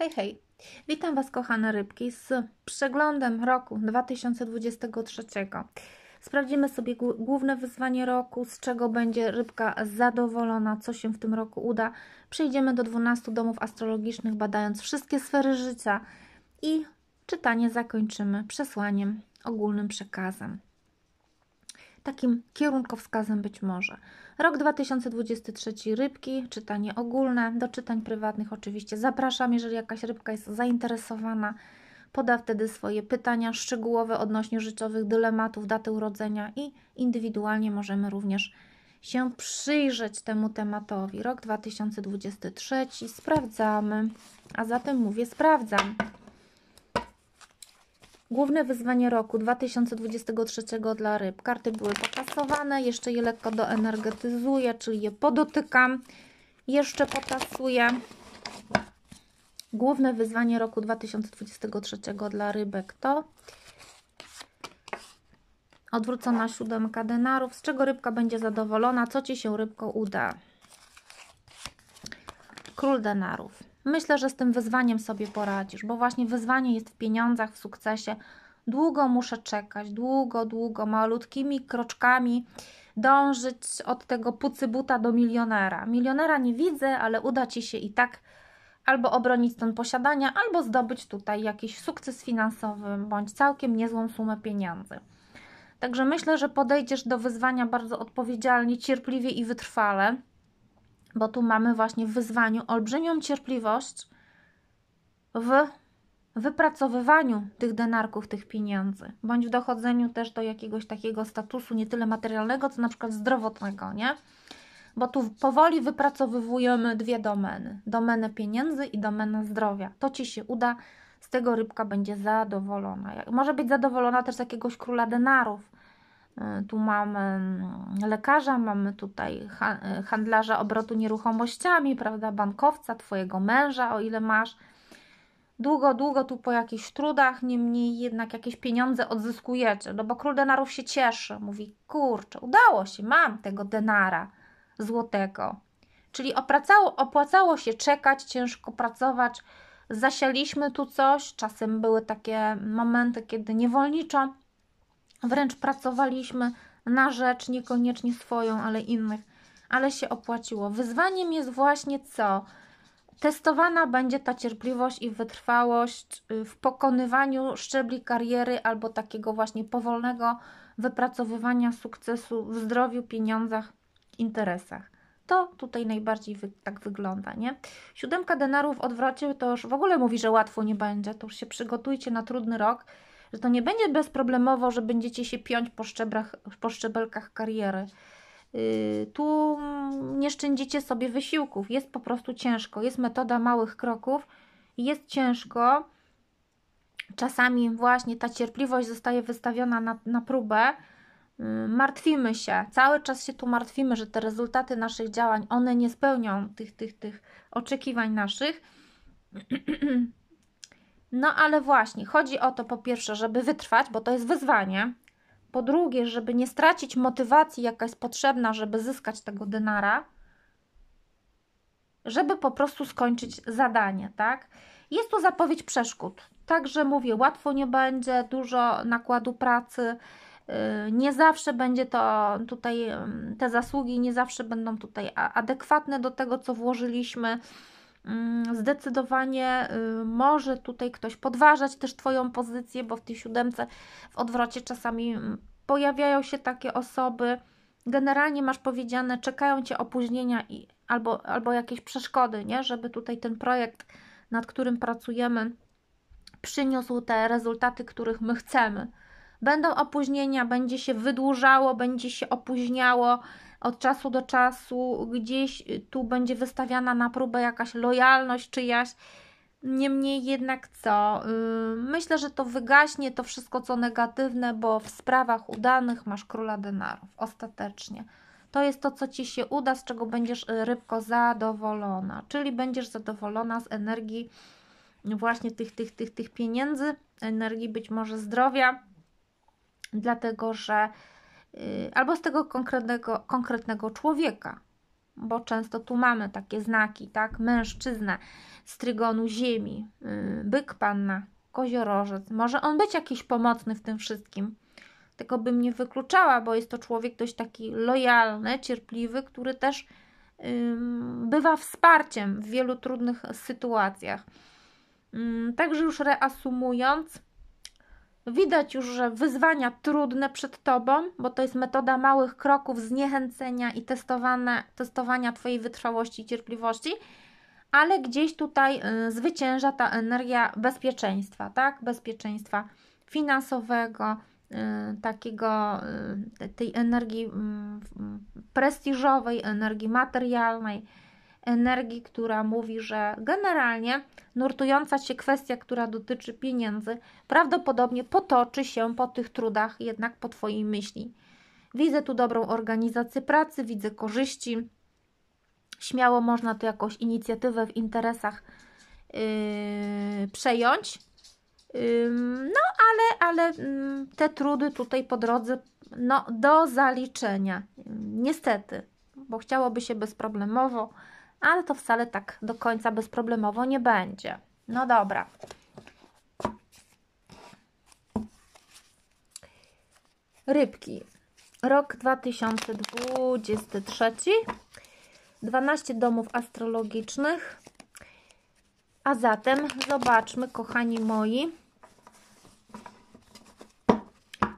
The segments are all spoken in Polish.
Hej, hej! Witam Was, kochane rybki, z przeglądem roku 2023. Sprawdzimy sobie główne wyzwanie roku, z czego będzie rybka zadowolona, co się w tym roku uda. Przejdziemy do 12 domów astrologicznych, badając wszystkie sfery życia i czytanie zakończymy przesłaniem, ogólnym przekazem takim kierunkowskazem być może. Rok 2023 rybki, czytanie ogólne, do czytań prywatnych oczywiście zapraszam, jeżeli jakaś rybka jest zainteresowana. Poda wtedy swoje pytania szczegółowe odnośnie życiowych dylematów, daty urodzenia i indywidualnie możemy również się przyjrzeć temu tematowi. Rok 2023 sprawdzamy, a zatem mówię sprawdzam. Główne wyzwanie roku 2023 dla ryb. Karty były pokasowane, jeszcze je lekko doenergetyzuję, czyli je podotykam, jeszcze potasuję. Główne wyzwanie roku 2023 dla rybek to odwrócona siódemka denarów, z czego rybka będzie zadowolona, co Ci się rybko uda. Król denarów. Myślę, że z tym wyzwaniem sobie poradzisz, bo właśnie wyzwanie jest w pieniądzach, w sukcesie. Długo muszę czekać, długo, długo, malutkimi kroczkami dążyć od tego pucybuta do milionera. Milionera nie widzę, ale uda ci się i tak albo obronić ten posiadania, albo zdobyć tutaj jakiś sukces finansowy bądź całkiem niezłą sumę pieniędzy. Także myślę, że podejdziesz do wyzwania bardzo odpowiedzialnie, cierpliwie i wytrwale bo tu mamy właśnie w wyzwaniu olbrzymią cierpliwość w wypracowywaniu tych denarków, tych pieniędzy, bądź w dochodzeniu też do jakiegoś takiego statusu, nie tyle materialnego, co na przykład zdrowotnego, nie? Bo tu powoli wypracowywujemy dwie domeny: domenę pieniędzy i domenę zdrowia. To ci się uda, z tego rybka będzie zadowolona. Może być zadowolona też z jakiegoś króla denarów, E, tu mamy mm, lekarza, mamy tutaj e, handlarza obrotu nieruchomościami, prawda, bankowca, twojego męża, o ile masz. Długo, długo tu po jakichś trudach, niemniej jednak jakieś pieniądze odzyskujecie, no bo król denarów się cieszy, mówi, kurczę, udało się, mam tego denara złotego. Czyli opłacało, opłacało się czekać, ciężko pracować, zasialiśmy tu coś, czasem były takie momenty, kiedy niewolniczo Wręcz pracowaliśmy na rzecz niekoniecznie swoją, ale innych, ale się opłaciło. Wyzwaniem jest właśnie co? Testowana będzie ta cierpliwość i wytrwałość y, w pokonywaniu szczebli kariery albo takiego właśnie powolnego wypracowywania sukcesu w zdrowiu, pieniądzach, interesach. To tutaj najbardziej wy tak wygląda, nie? Siódemka denarów w odwrocie to już w ogóle mówi, że łatwo nie będzie, to już się przygotujcie na trudny rok że to nie będzie bezproblemowo, że będziecie się piąć po, szczebrach, po szczebelkach kariery. Y, tu nie szczędzicie sobie wysiłków, jest po prostu ciężko, jest metoda małych kroków, jest ciężko. Czasami właśnie ta cierpliwość zostaje wystawiona na, na próbę. Y, martwimy się, cały czas się tu martwimy, że te rezultaty naszych działań, one nie spełnią tych, tych, tych oczekiwań naszych. No ale właśnie, chodzi o to po pierwsze, żeby wytrwać, bo to jest wyzwanie. Po drugie, żeby nie stracić motywacji, jaka jest potrzebna, żeby zyskać tego dynara, żeby po prostu skończyć zadanie, tak? Jest tu zapowiedź przeszkód. Także mówię, łatwo nie będzie, dużo nakładu pracy. Y, nie zawsze będzie to tutaj, te zasługi nie zawsze będą tutaj adekwatne do tego, co włożyliśmy. Mm, zdecydowanie y, może tutaj ktoś podważać też Twoją pozycję, bo w tej siódemce w odwrocie czasami mm, pojawiają się takie osoby. Generalnie masz powiedziane, czekają Cię opóźnienia i, albo, albo jakieś przeszkody, nie? żeby tutaj ten projekt, nad którym pracujemy, przyniósł te rezultaty, których my chcemy. Będą opóźnienia, będzie się wydłużało, będzie się opóźniało, od czasu do czasu gdzieś y, tu będzie wystawiana na próbę jakaś lojalność czyjaś. Niemniej jednak co? Y, myślę, że to wygaśnie to wszystko, co negatywne, bo w sprawach udanych masz króla denarów. Ostatecznie. To jest to, co ci się uda, z czego będziesz y, rybko zadowolona. Czyli będziesz zadowolona z energii właśnie tych, tych, tych, tych pieniędzy, energii być może zdrowia, dlatego że Y, albo z tego konkretnego, konkretnego człowieka, bo często tu mamy takie znaki, tak? Mężczyzna z trygonu ziemi, y, byk panna, koziorożec. Może on być jakiś pomocny w tym wszystkim. Tego bym nie wykluczała, bo jest to człowiek dość taki lojalny, cierpliwy, który też bywa wsparciem w wielu trudnych sytuacjach. Także już reasumując, Widać już, że wyzwania trudne przed tobą, bo to jest metoda małych kroków, zniechęcenia i testowania, testowania twojej wytrwałości i cierpliwości, ale gdzieś tutaj y, zwycięża ta energia bezpieczeństwa, tak? Bezpieczeństwa finansowego, y, takiego, y, tej energii mm, prestiżowej, energii materialnej energii, która mówi, że generalnie nurtująca się kwestia, która dotyczy pieniędzy, prawdopodobnie potoczy się po tych trudach jednak po Twojej myśli. Widzę tu dobrą organizację pracy, widzę korzyści. Śmiało można tu jakąś inicjatywę w interesach yy, przejąć. Yy, no, ale, ale yy, te trudy tutaj po drodze no, do zaliczenia. Niestety, bo chciałoby się bezproblemowo ale to wcale tak do końca bezproblemowo nie będzie. No dobra. Rybki. Rok 2023. 12 domów astrologicznych. A zatem zobaczmy, kochani moi,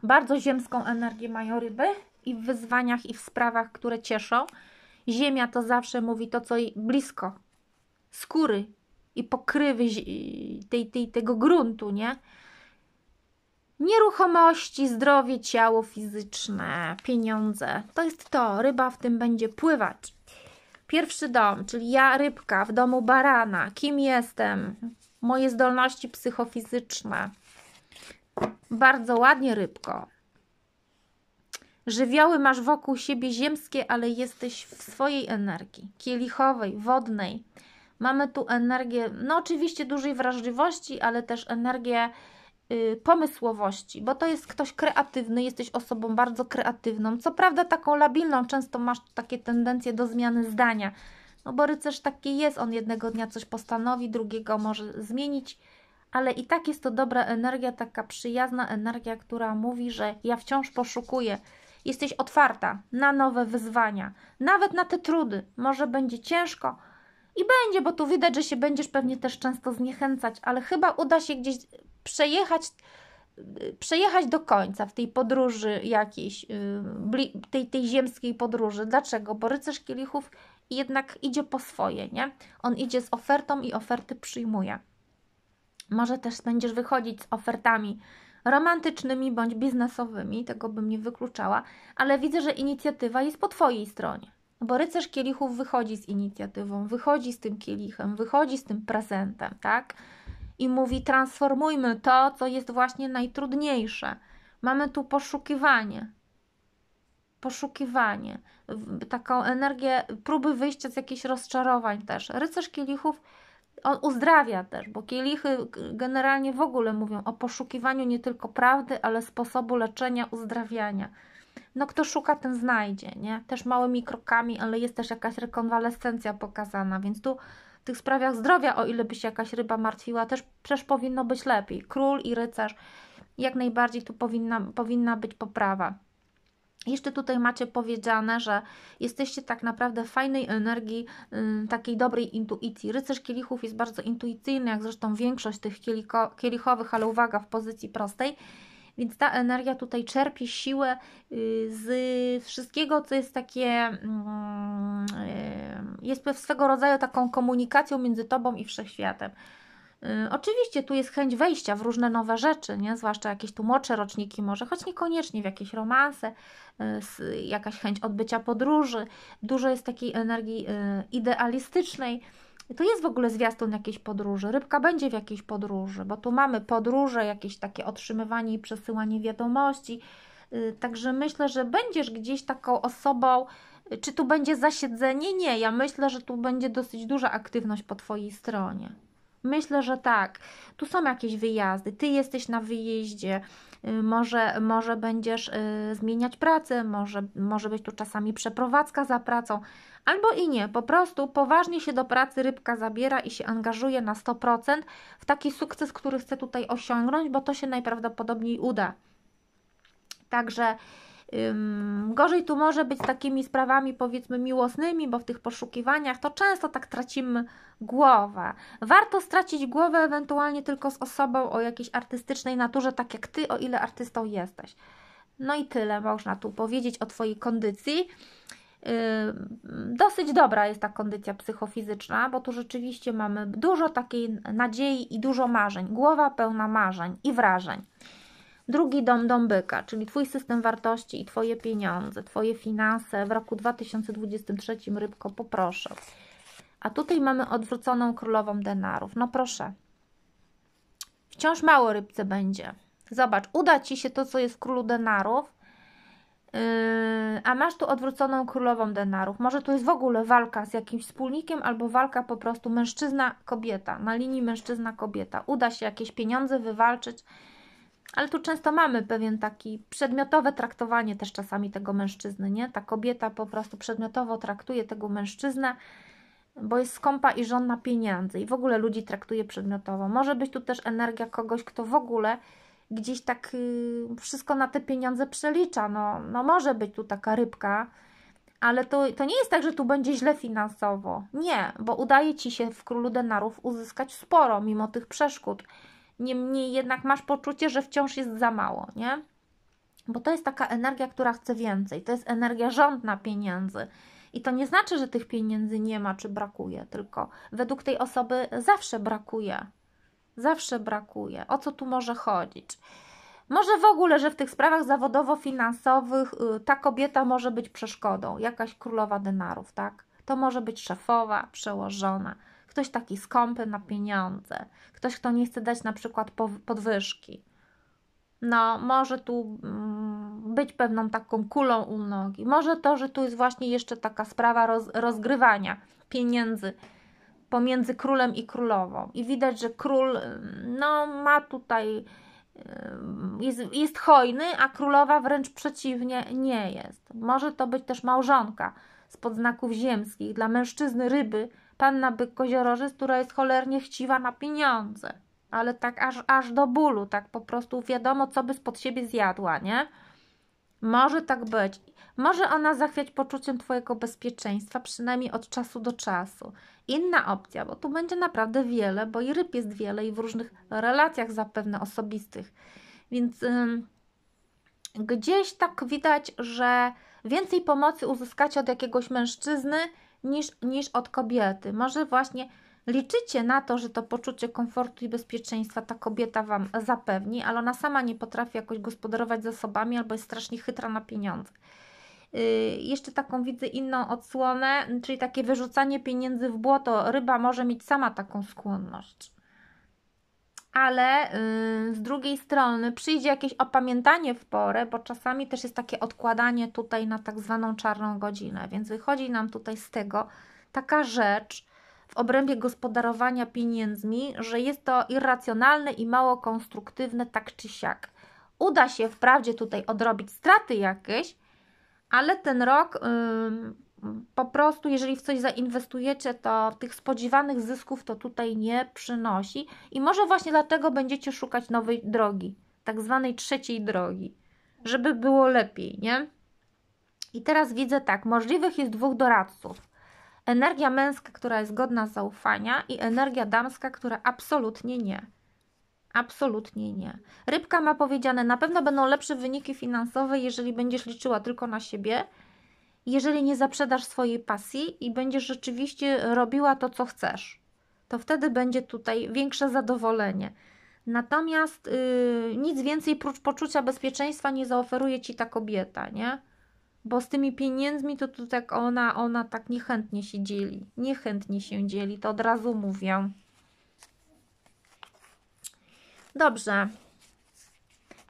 bardzo ziemską energię mają ryby i w wyzwaniach, i w sprawach, które cieszą. Ziemia to zawsze mówi to, co jej blisko, skóry i pokrywy tej, tej, tego gruntu, nie? Nieruchomości, zdrowie, ciało fizyczne, pieniądze. To jest to, ryba w tym będzie pływać. Pierwszy dom, czyli ja, rybka, w domu barana. Kim jestem? Moje zdolności psychofizyczne. Bardzo ładnie, rybko. Żywioły masz wokół siebie ziemskie, ale jesteś w swojej energii kielichowej, wodnej. Mamy tu energię, no oczywiście dużej wrażliwości, ale też energię y, pomysłowości, bo to jest ktoś kreatywny, jesteś osobą bardzo kreatywną. Co prawda, taką labilną, często masz takie tendencje do zmiany zdania. No bo rycerz taki jest, on jednego dnia coś postanowi, drugiego może zmienić, ale i tak jest to dobra energia, taka przyjazna energia, która mówi, że ja wciąż poszukuję, jesteś otwarta na nowe wyzwania, nawet na te trudy. Może będzie ciężko i będzie, bo tu widać, że się będziesz pewnie też często zniechęcać, ale chyba uda się gdzieś przejechać przejechać do końca w tej podróży jakiejś, y, tej, tej ziemskiej podróży. Dlaczego? Bo rycerz kielichów jednak idzie po swoje, nie? On idzie z ofertą i oferty przyjmuje. Może też będziesz wychodzić z ofertami romantycznymi bądź biznesowymi, tego bym nie wykluczała, ale widzę, że inicjatywa jest po Twojej stronie. Bo rycerz kielichów wychodzi z inicjatywą, wychodzi z tym kielichem, wychodzi z tym prezentem, tak? I mówi: transformujmy to, co jest właśnie najtrudniejsze. Mamy tu poszukiwanie, poszukiwanie, taką energię próby wyjścia z jakichś rozczarowań też. Rycerz kielichów on uzdrawia też, bo kielichy generalnie w ogóle mówią o poszukiwaniu nie tylko prawdy, ale sposobu leczenia, uzdrawiania. No kto szuka, ten znajdzie, nie? Też małymi krokami, ale jest też jakaś rekonwalescencja pokazana, więc tu w tych sprawach zdrowia, o ile by się jakaś ryba martwiła, też przecież powinno być lepiej. Król i rycerz, jak najbardziej tu powinna, powinna być poprawa. Jeszcze tutaj macie powiedziane, że jesteście tak naprawdę fajnej energii, y, takiej dobrej intuicji. Rycerz kielichów jest bardzo intuicyjny, jak zresztą większość tych kieliko, kielichowych, ale uwaga, w pozycji prostej. Więc ta energia tutaj czerpie siłę y, z wszystkiego, co jest takie, mm, y, jest swego rodzaju taką komunikacją między Tobą i Wszechświatem. Y, oczywiście tu jest chęć wejścia w różne nowe rzeczy, nie? zwłaszcza jakieś tu młodsze roczniki może, choć niekoniecznie w jakieś romanse, y, jakaś chęć odbycia podróży, dużo jest takiej energii y, idealistycznej. To jest w ogóle zwiastun jakiejś podróży, rybka będzie w jakiejś podróży, bo tu mamy podróże, jakieś takie otrzymywanie i przesyłanie wiadomości, także myślę, że będziesz gdzieś taką osobą, czy tu będzie zasiedzenie? Nie, ja myślę, że tu będzie dosyć duża aktywność po Twojej stronie. Myślę, że tak. Tu są jakieś wyjazdy, ty jesteś na wyjeździe, y, może, może będziesz y, zmieniać pracę, może, może być tu czasami przeprowadzka za pracą, albo i nie. Po prostu poważnie się do pracy rybka zabiera i się angażuje na 100% w taki sukces, który chce tutaj osiągnąć, bo to się najprawdopodobniej uda. Także Gorzej tu może być z takimi sprawami, powiedzmy, miłosnymi, bo w tych poszukiwaniach to często tak tracimy głowę. Warto stracić głowę ewentualnie tylko z osobą o jakiejś artystycznej naturze, tak jak ty, o ile artystą jesteś. No i tyle można tu powiedzieć o Twojej kondycji. Dosyć dobra jest ta kondycja psychofizyczna, bo tu rzeczywiście mamy dużo takiej nadziei i dużo marzeń. Głowa pełna marzeń i wrażeń. Drugi dom, dom byka, czyli Twój system wartości i Twoje pieniądze, Twoje finanse w roku 2023, rybko, poproszę. A tutaj mamy odwróconą królową denarów. No proszę. Wciąż mało rybce będzie. Zobacz, uda Ci się to, co jest w królu denarów, yy, a masz tu odwróconą królową denarów. Może to jest w ogóle walka z jakimś wspólnikiem, albo walka po prostu mężczyzna-kobieta, na linii mężczyzna-kobieta. Uda się jakieś pieniądze wywalczyć, ale tu często mamy pewien taki przedmiotowe traktowanie też czasami tego mężczyzny, nie? Ta kobieta po prostu przedmiotowo traktuje tego mężczyznę, bo jest skąpa i żona pieniędzy i w ogóle ludzi traktuje przedmiotowo. Może być tu też energia kogoś, kto w ogóle gdzieś tak y, wszystko na te pieniądze przelicza. No, no może być tu taka rybka, ale to, to nie jest tak, że tu będzie źle finansowo. Nie, bo udaje Ci się w królu denarów uzyskać sporo, mimo tych przeszkód niemniej jednak masz poczucie, że wciąż jest za mało, nie? Bo to jest taka energia, która chce więcej, to jest energia żądna pieniędzy. I to nie znaczy, że tych pieniędzy nie ma czy brakuje, tylko według tej osoby zawsze brakuje. Zawsze brakuje. O co tu może chodzić? Może w ogóle, że w tych sprawach zawodowo-finansowych y, ta kobieta może być przeszkodą, jakaś królowa denarów, tak? To może być szefowa, przełożona, Ktoś taki skąpy na pieniądze, ktoś, kto nie chce dać na przykład podwyżki. No, może tu mm, być pewną taką kulą u nogi. Może to, że tu jest właśnie jeszcze taka sprawa roz, rozgrywania pieniędzy pomiędzy królem i królową. I widać, że król no, ma tutaj yy, jest, jest hojny, a królowa wręcz przeciwnie nie jest. Może to być też małżonka z podznaków ziemskich. Dla mężczyzny ryby panna byk koziorożec, która jest cholernie chciwa na pieniądze. Ale tak aż, aż do bólu, tak po prostu wiadomo, co by spod siebie zjadła, nie? Może tak być. Może ona zachwiać poczuciem Twojego bezpieczeństwa, przynajmniej od czasu do czasu. Inna opcja, bo tu będzie naprawdę wiele, bo i ryb jest wiele i w różnych relacjach zapewne osobistych. Więc ym, gdzieś tak widać, że więcej pomocy uzyskacie od jakiegoś mężczyzny niż, niż od kobiety. Może właśnie liczycie na to, że to poczucie komfortu i bezpieczeństwa ta kobieta Wam zapewni, ale ona sama nie potrafi jakoś gospodarować zasobami albo jest strasznie chytra na pieniądze. Yy, jeszcze taką widzę inną odsłonę, czyli takie wyrzucanie pieniędzy w błoto. Ryba może mieć sama taką skłonność ale y, z drugiej strony przyjdzie jakieś opamiętanie w porę, bo czasami też jest takie odkładanie tutaj na tak zwaną czarną godzinę, więc wychodzi nam tutaj z tego taka rzecz w obrębie gospodarowania pieniędzmi, że jest to irracjonalne i mało konstruktywne tak czy siak. Uda się wprawdzie tutaj odrobić straty jakieś, ale ten rok. Yy, po prostu, jeżeli w coś zainwestujecie, to tych spodziewanych zysków to tutaj nie przynosi i może właśnie dlatego będziecie szukać nowej drogi, tak zwanej trzeciej drogi, żeby było lepiej, nie? I teraz widzę tak, możliwych jest dwóch doradców. Energia męska, która jest godna zaufania i energia damska, która absolutnie nie. Absolutnie nie. Rybka ma powiedziane, na pewno będą lepsze wyniki finansowe, jeżeli będziesz liczyła tylko na siebie jeżeli nie zaprzedasz swojej pasji i będziesz rzeczywiście robiła to, co chcesz, to wtedy będzie tutaj większe zadowolenie. Natomiast yy, nic więcej prócz poczucia bezpieczeństwa nie zaoferuje ci ta kobieta, nie? Bo z tymi pieniędzmi to tu tak ona, ona tak niechętnie się dzieli. Niechętnie się dzieli, to od razu mówię. Dobrze,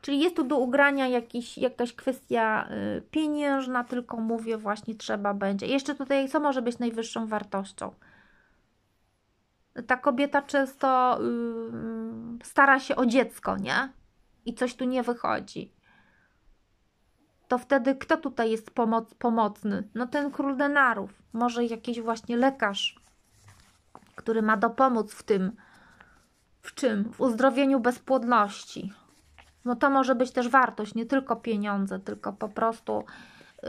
Czyli jest tu do ugrania jakiś, jakaś kwestia y, pieniężna, tylko mówię właśnie trzeba będzie. Jeszcze tutaj co może być najwyższą wartością? Ta kobieta często yy, stara się o dziecko, nie? I coś tu nie wychodzi. To wtedy kto tutaj jest pomoc, pomocny? No ten król denarów, może jakiś właśnie lekarz, który ma dopomóc w tym, w czym? W uzdrowieniu bezpłodności no to może być też wartość, nie tylko pieniądze, tylko po prostu yy,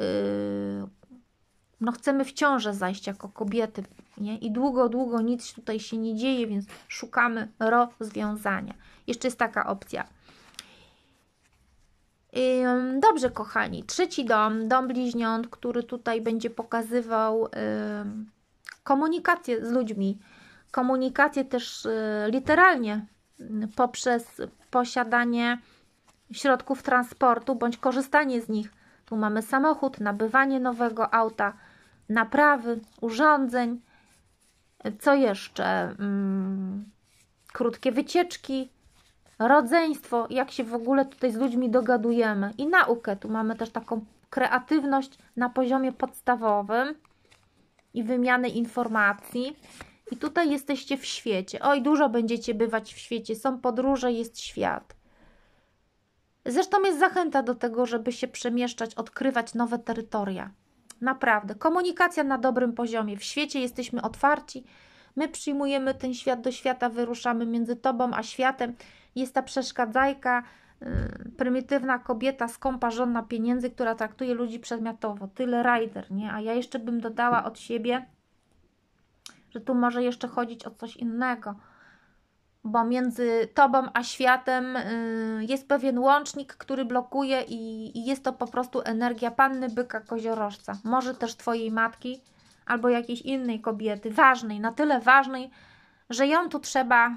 no chcemy w ciąże zajść jako kobiety nie? i długo, długo nic tutaj się nie dzieje, więc szukamy rozwiązania. Jeszcze jest taka opcja. Yy, dobrze, kochani, trzeci dom, dom bliźniąt, który tutaj będzie pokazywał yy, komunikację z ludźmi, komunikację też yy, literalnie poprzez posiadanie środków transportu bądź korzystanie z nich. Tu mamy samochód, nabywanie nowego auta, naprawy, urządzeń. Co jeszcze? Mm, krótkie wycieczki, rodzeństwo, jak się w ogóle tutaj z ludźmi dogadujemy i naukę. Tu mamy też taką kreatywność na poziomie podstawowym i wymiany informacji. I tutaj jesteście w świecie. Oj, dużo będziecie bywać w świecie. Są podróże, jest świat. Zresztą jest zachęta do tego, żeby się przemieszczać, odkrywać nowe terytoria. Naprawdę. Komunikacja na dobrym poziomie. W świecie jesteśmy otwarci. My przyjmujemy ten świat do świata, wyruszamy między tobą a światem. Jest ta przeszkadzajka, yy, prymitywna kobieta skąpa żona pieniędzy, która traktuje ludzi przedmiotowo. Tyle rider, nie? A ja jeszcze bym dodała od siebie, że tu może jeszcze chodzić o coś innego – bo między tobą a światem y, jest pewien łącznik, który blokuje i jest to po prostu energia panny byka koziorożca. Może też twojej matki albo jakiejś innej kobiety, ważnej, na tyle ważnej, że ją tu trzeba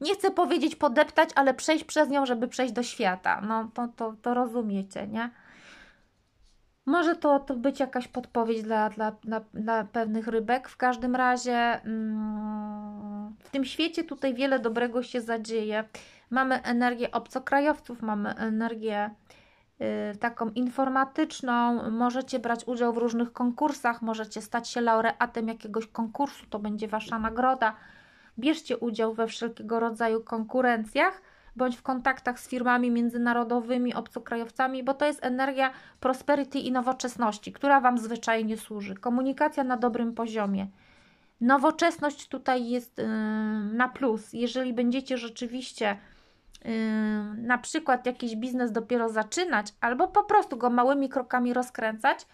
nie chcę powiedzieć podeptać, ale przejść przez nią, żeby przejść do świata. No to, to, to rozumiecie, nie? Może to, to być jakaś podpowiedź dla, dla, dla, dla pewnych rybek. W każdym razie. Mm, w tym świecie tutaj wiele dobrego się zadzieje. Mamy energię obcokrajowców, mamy energię y, taką informatyczną, możecie brać udział w różnych konkursach, możecie stać się laureatem jakiegoś konkursu, to będzie Wasza nagroda. Bierzcie udział we wszelkiego rodzaju konkurencjach bądź w kontaktach z firmami międzynarodowymi, obcokrajowcami, bo to jest energia prosperity i nowoczesności, która Wam zwyczajnie służy. Komunikacja na dobrym poziomie. Nowoczesność tutaj jest y, na plus. Jeżeli będziecie rzeczywiście y, na przykład jakiś biznes dopiero zaczynać, albo po prostu go małymi krokami rozkręcać,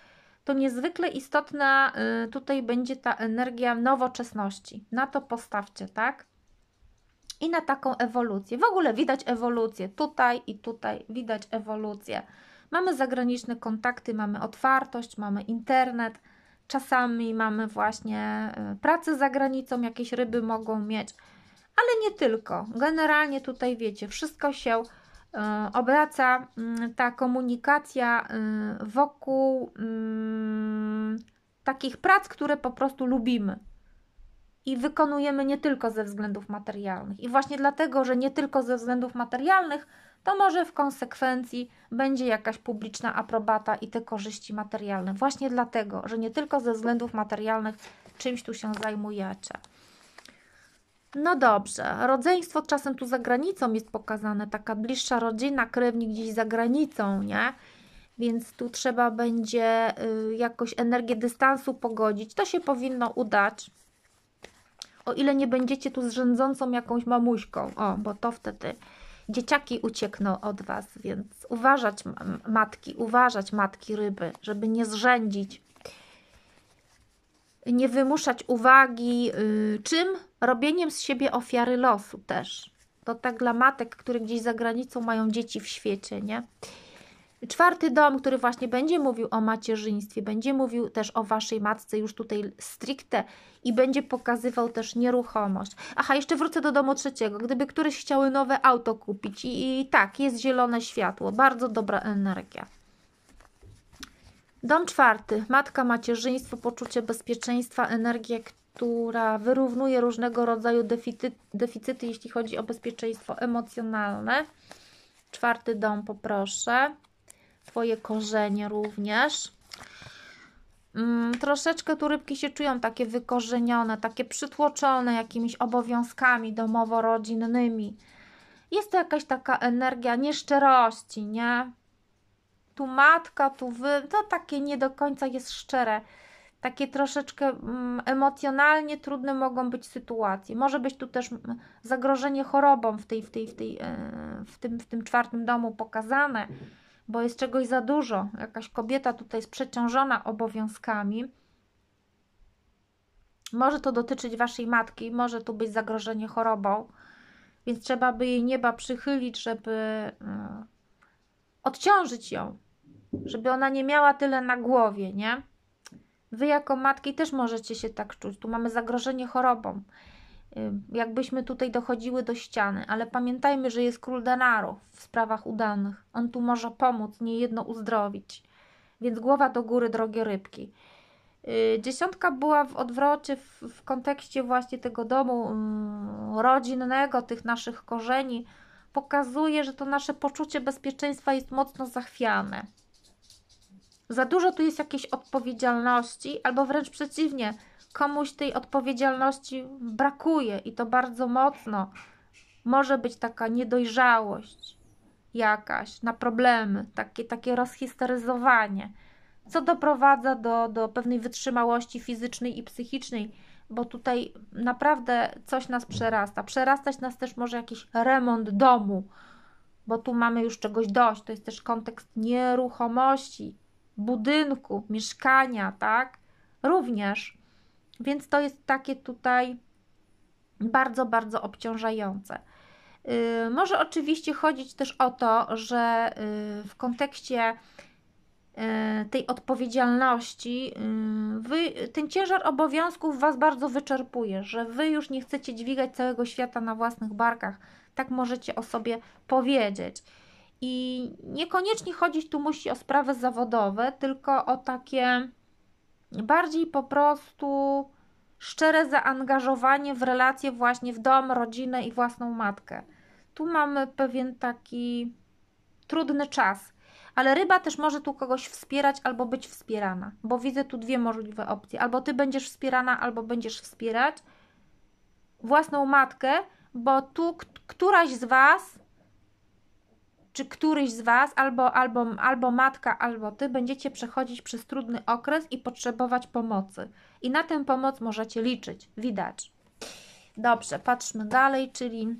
to niezwykle istotna y, tutaj będzie ta energia nowoczesności. Na to postawcie, tak? I na taką ewolucję. W ogóle widać ewolucję tutaj i tutaj, widać ewolucję. Mamy zagraniczne kontakty, mamy otwartość, mamy internet Czasami mamy właśnie e, pracę za granicą, jakieś ryby mogą mieć, ale nie tylko. Generalnie tutaj wiecie, wszystko się e, obraca mm, ta komunikacja e, wokół mm, takich prac, które po prostu lubimy i wykonujemy nie tylko ze względów materialnych. I właśnie dlatego, że nie tylko ze względów materialnych, to może w konsekwencji będzie jakaś publiczna aprobata i te korzyści materialne. Właśnie dlatego, że nie tylko ze względów materialnych czymś tu się zajmujecie. No dobrze, rodzeństwo czasem tu za granicą jest pokazane, taka bliższa rodzina, krewni gdzieś za granicą, nie? Więc tu trzeba będzie y, jakoś energię dystansu pogodzić. To się powinno udać. O ile nie będziecie tu z rządzącą jakąś mamuśką. O, bo to wtedy dzieciaki uciekną od Was, więc uważać matki, uważać matki ryby, żeby nie zrzędzić. Nie wymuszać uwagi yy, czym? Robieniem z siebie ofiary losu też. To tak dla matek, które gdzieś za granicą mają dzieci w świecie, nie? Czwarty dom, który właśnie będzie mówił o macierzyństwie, będzie mówił też o waszej matce już tutaj stricte i będzie pokazywał też nieruchomość. Aha, jeszcze wrócę do domu trzeciego. Gdyby któryś chciały nowe auto kupić i, i tak, jest zielone światło, bardzo dobra energia. Dom czwarty, matka, macierzyństwo, poczucie bezpieczeństwa, energia, która wyrównuje różnego rodzaju deficyty, deficyty jeśli chodzi o bezpieczeństwo emocjonalne. Czwarty dom, poproszę. Twoje korzenie również. Mm, troszeczkę tu rybki się czują takie wykorzenione, takie przytłoczone jakimiś obowiązkami domowo-rodzinnymi. Jest to jakaś taka energia nieszczerości, nie? Tu matka, tu wy, to takie nie do końca jest szczere. Takie troszeczkę mm, emocjonalnie trudne mogą być sytuacje. Może być tu też mm, zagrożenie chorobą w, tej, w, tej, w, tej, e, w, tym, w tym czwartym domu pokazane bo jest czegoś za dużo. Jakaś kobieta tutaj jest przeciążona obowiązkami. Może to dotyczyć waszej matki, może tu być zagrożenie chorobą, więc trzeba by jej nieba przychylić, żeby mm, odciążyć ją, żeby ona nie miała tyle na głowie, nie? Wy jako matki też możecie się tak czuć. Tu mamy zagrożenie chorobą. Y, jakbyśmy tutaj dochodziły do ściany, ale pamiętajmy, że jest król denarów w sprawach udanych. On tu może pomóc, niejedno uzdrowić. Więc głowa do góry, drogie rybki. Y, dziesiątka była w odwrocie w, w kontekście właśnie tego domu mm, rodzinnego, tych naszych korzeni. Pokazuje, że to nasze poczucie bezpieczeństwa jest mocno zachwiane. Za dużo tu jest jakiejś odpowiedzialności, albo wręcz przeciwnie – komuś tej odpowiedzialności brakuje i to bardzo mocno. Może być taka niedojrzałość jakaś na problemy, takie, takie rozhisteryzowanie, co doprowadza do, do pewnej wytrzymałości fizycznej i psychicznej, bo tutaj naprawdę coś nas przerasta. Przerastać nas też może jakiś remont domu, bo tu mamy już czegoś dość. To jest też kontekst nieruchomości, budynku, mieszkania, tak? Również więc to jest takie tutaj bardzo, bardzo obciążające. Y, może oczywiście chodzić też o to, że y, w kontekście y, tej odpowiedzialności, wy, ten ciężar obowiązków Was bardzo wyczerpuje, że Wy już nie chcecie dźwigać całego świata na własnych barkach. Tak możecie o sobie powiedzieć. I niekoniecznie chodzić tu musi o sprawy zawodowe, tylko o takie bardziej po prostu szczere zaangażowanie w relacje właśnie w dom, rodzinę i własną matkę. Tu mamy pewien taki trudny czas, ale ryba też może tu kogoś wspierać albo być wspierana, bo widzę tu dwie możliwe opcje: albo ty będziesz wspierana, albo będziesz wspierać własną matkę, bo tu któraś z was czy któryś z Was, albo, albo, albo matka, albo Ty, będziecie przechodzić przez trudny okres i potrzebować pomocy. I na tę pomoc możecie liczyć, widać. Dobrze, patrzmy dalej, czyli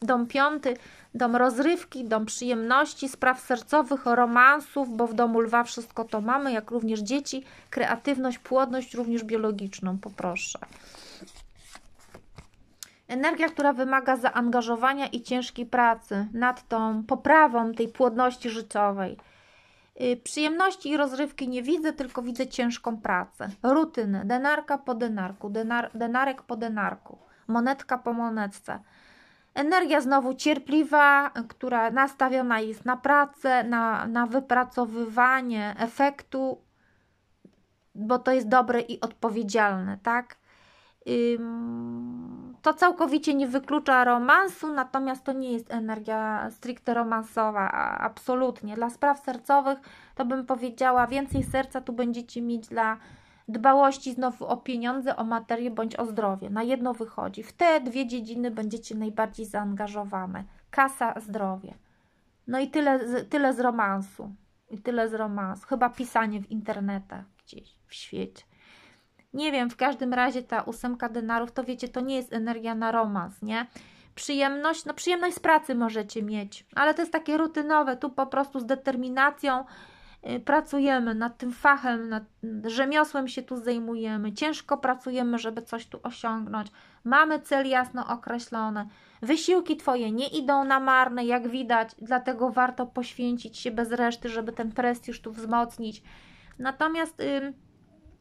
dom piąty, dom rozrywki, dom przyjemności, spraw sercowych, romansów, bo w domu lwa wszystko to mamy, jak również dzieci, kreatywność, płodność, również biologiczną, poproszę. Energia, która wymaga zaangażowania i ciężkiej pracy nad tą poprawą tej płodności życiowej. Y, przyjemności i rozrywki nie widzę, tylko widzę ciężką pracę. Rutynę, denarka po denarku, denar, denarek po denarku, monetka po monetce. Energia znowu cierpliwa, która nastawiona jest na pracę, na, na wypracowywanie efektu, bo to jest dobre i odpowiedzialne, tak? To całkowicie nie wyklucza romansu, natomiast to nie jest energia stricte romansowa, absolutnie. Dla spraw sercowych to bym powiedziała, więcej serca tu będziecie mieć dla dbałości znowu o pieniądze, o materię bądź o zdrowie. Na jedno wychodzi. W te dwie dziedziny będziecie najbardziej zaangażowane. Kasa, zdrowie. No i tyle, tyle z romansu. I tyle z romansu. Chyba pisanie w internetach gdzieś w świecie. Nie wiem, w każdym razie ta ósemka denarów, to wiecie, to nie jest energia na romans, nie? Przyjemność, no przyjemność z pracy możecie mieć, ale to jest takie rutynowe, tu po prostu z determinacją y, pracujemy nad tym fachem, nad rzemiosłem się tu zajmujemy, ciężko pracujemy, żeby coś tu osiągnąć. Mamy cel jasno określony. Wysiłki Twoje nie idą na marne, jak widać, dlatego warto poświęcić się bez reszty, żeby ten prestiż tu wzmocnić. Natomiast. Yy,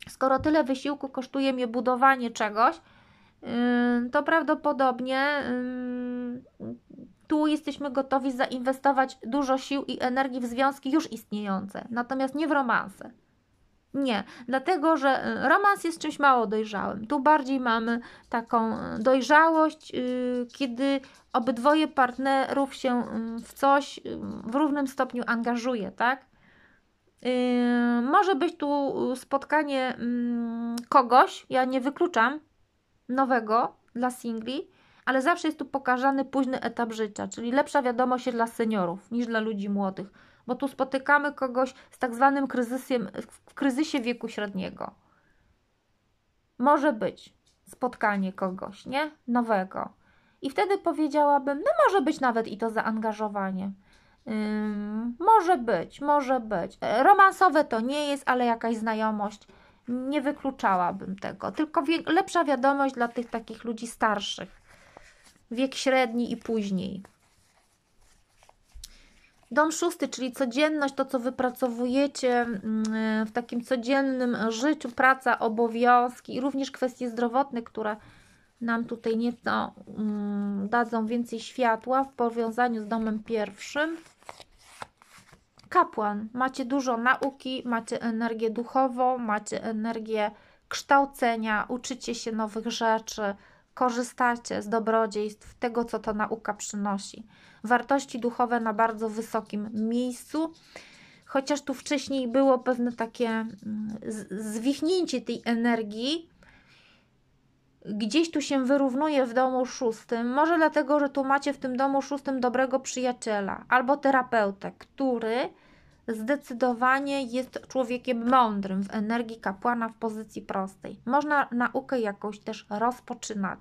skoro tyle wysiłku kosztuje mnie budowanie czegoś, to prawdopodobnie tu jesteśmy gotowi zainwestować dużo sił i energii w związki już istniejące, natomiast nie w romanse. Nie, dlatego że y, romans jest czymś mało dojrzałym. Tu bardziej mamy taką y, dojrzałość, y, kiedy obydwoje partnerów się w coś w równym stopniu angażuje, tak? Y, może być tu y, spotkanie mm, kogoś, ja nie wykluczam nowego dla singli, ale zawsze jest tu pokazany późny etap życia, czyli lepsza wiadomość jest dla seniorów niż dla ludzi młodych, bo tu spotykamy kogoś z tak zwanym kryzysem, w kryzysie wieku średniego. Może być spotkanie kogoś, nie? Nowego. I wtedy powiedziałabym, no może być nawet i to zaangażowanie może być, może być. E, romansowe to nie jest, ale jakaś znajomość. Nie wykluczałabym tego. Tylko wie, lepsza wiadomość dla tych takich ludzi starszych. Wiek średni i później. Dom szósty, czyli codzienność, to co wypracowujecie mm, e, w takim codziennym życiu, praca, obowiązki i również kwestie zdrowotne, które nam tutaj nieco no, mm, dadzą więcej światła w powiązaniu z domem pierwszym kapłan. Macie dużo nauki, macie energię duchową, macie energię kształcenia, uczycie się nowych rzeczy, korzystacie z dobrodziejstw tego, co to nauka przynosi. Wartości duchowe na bardzo wysokim miejscu, chociaż tu wcześniej było pewne takie mm, zwichnięcie tej energii, gdzieś tu się wyrównuje w domu szóstym, może dlatego, że tu macie w tym domu szóstym dobrego przyjaciela albo terapeutę, który zdecydowanie jest człowiekiem mądrym w energii kapłana w pozycji prostej. Można naukę jakoś też rozpoczynać.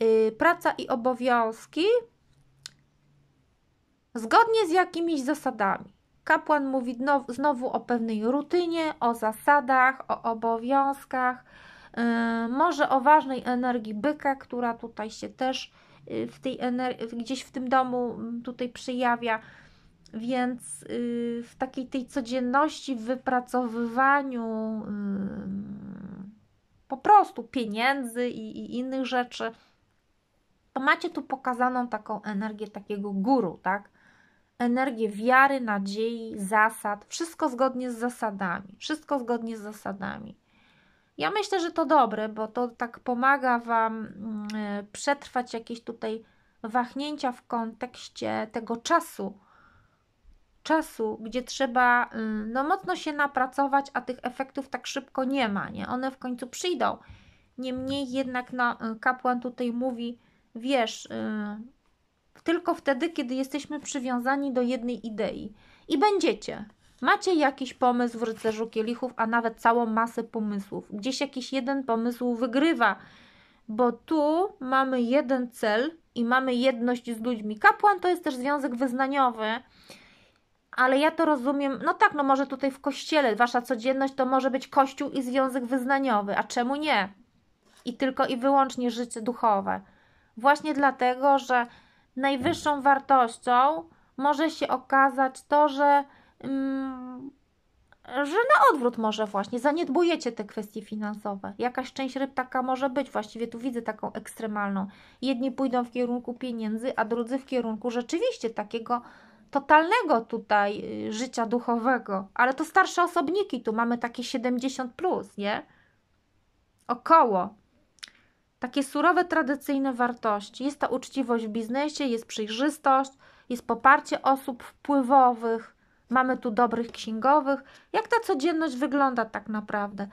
Yy, praca i obowiązki zgodnie z jakimiś zasadami. Kapłan mówi znowu o pewnej rutynie, o zasadach, o obowiązkach E, może o ważnej energii byka, która tutaj się też y, w tej gdzieś w tym domu mm, tutaj przejawia. Więc y, w takiej tej codzienności, w wypracowywaniu y, po prostu pieniędzy i, i innych rzeczy, to macie tu pokazaną taką energię takiego guru, tak? Energię wiary, nadziei, zasad, wszystko zgodnie z zasadami, wszystko zgodnie z zasadami. Ja myślę, że to dobre, bo to tak pomaga Wam mm, e, przetrwać jakieś tutaj wahnięcia w kontekście tego czasu, czasu, gdzie trzeba mm, no, mocno się napracować, a tych efektów tak szybko nie ma, nie? One w końcu przyjdą. Niemniej jednak no, e, kapłan tutaj mówi, wiesz, yy, tylko wtedy, kiedy jesteśmy przywiązani do jednej idei. I będziecie. Macie jakiś pomysł w rycerzu kielichów, a nawet całą masę pomysłów. Gdzieś jakiś jeden pomysł wygrywa, bo tu mamy jeden cel i mamy jedność z ludźmi. Kapłan to jest też związek wyznaniowy, ale ja to rozumiem. No tak, no może tutaj w kościele wasza codzienność to może być kościół i związek wyznaniowy, a czemu nie? I tylko i wyłącznie życie duchowe. Właśnie dlatego, że najwyższą wartością może się okazać to, że Mm, że na odwrót może właśnie zaniedbujecie te kwestie finansowe. Jakaś część ryb taka może być, właściwie tu widzę taką ekstremalną. Jedni pójdą w kierunku pieniędzy, a drudzy w kierunku rzeczywiście takiego totalnego tutaj y, życia duchowego. Ale to starsze osobniki, tu mamy takie 70 plus, nie? Około. Takie surowe, tradycyjne wartości. Jest ta uczciwość w biznesie, jest przejrzystość, jest poparcie osób wpływowych, mamy tu dobrych księgowych. Jak ta codzienność wygląda tak naprawdę?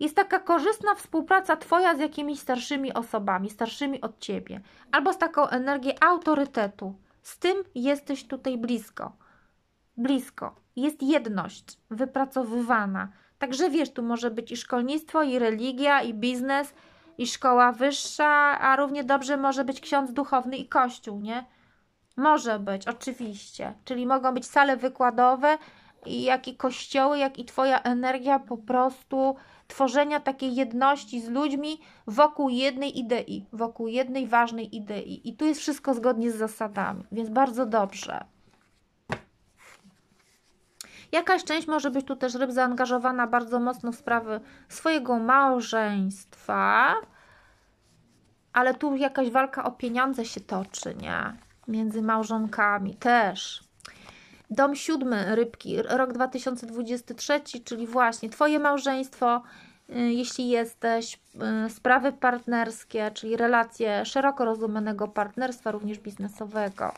Jest taka korzystna współpraca Twoja z jakimiś starszymi osobami, starszymi od Ciebie, albo z taką energią autorytetu. Z tym jesteś tutaj blisko. Blisko. Jest jedność wypracowywana. Także wiesz, tu może być i szkolnictwo, i religia, i biznes, i szkoła wyższa, a równie dobrze może być ksiądz duchowny i kościół, nie? Może być, oczywiście. Czyli mogą być sale wykładowe, jak i kościoły, jak i Twoja energia po prostu tworzenia takiej jedności z ludźmi wokół jednej idei, wokół jednej ważnej idei. I tu jest wszystko zgodnie z zasadami, więc bardzo dobrze. Jakaś część może być tu też ryb zaangażowana bardzo mocno w sprawy swojego małżeństwa, ale tu jakaś walka o pieniądze się toczy, nie? między małżonkami też. Dom siódmy, rybki, rok 2023, czyli właśnie Twoje małżeństwo, y, jeśli jesteś, y, sprawy partnerskie, czyli relacje szeroko rozumianego partnerstwa, również biznesowego.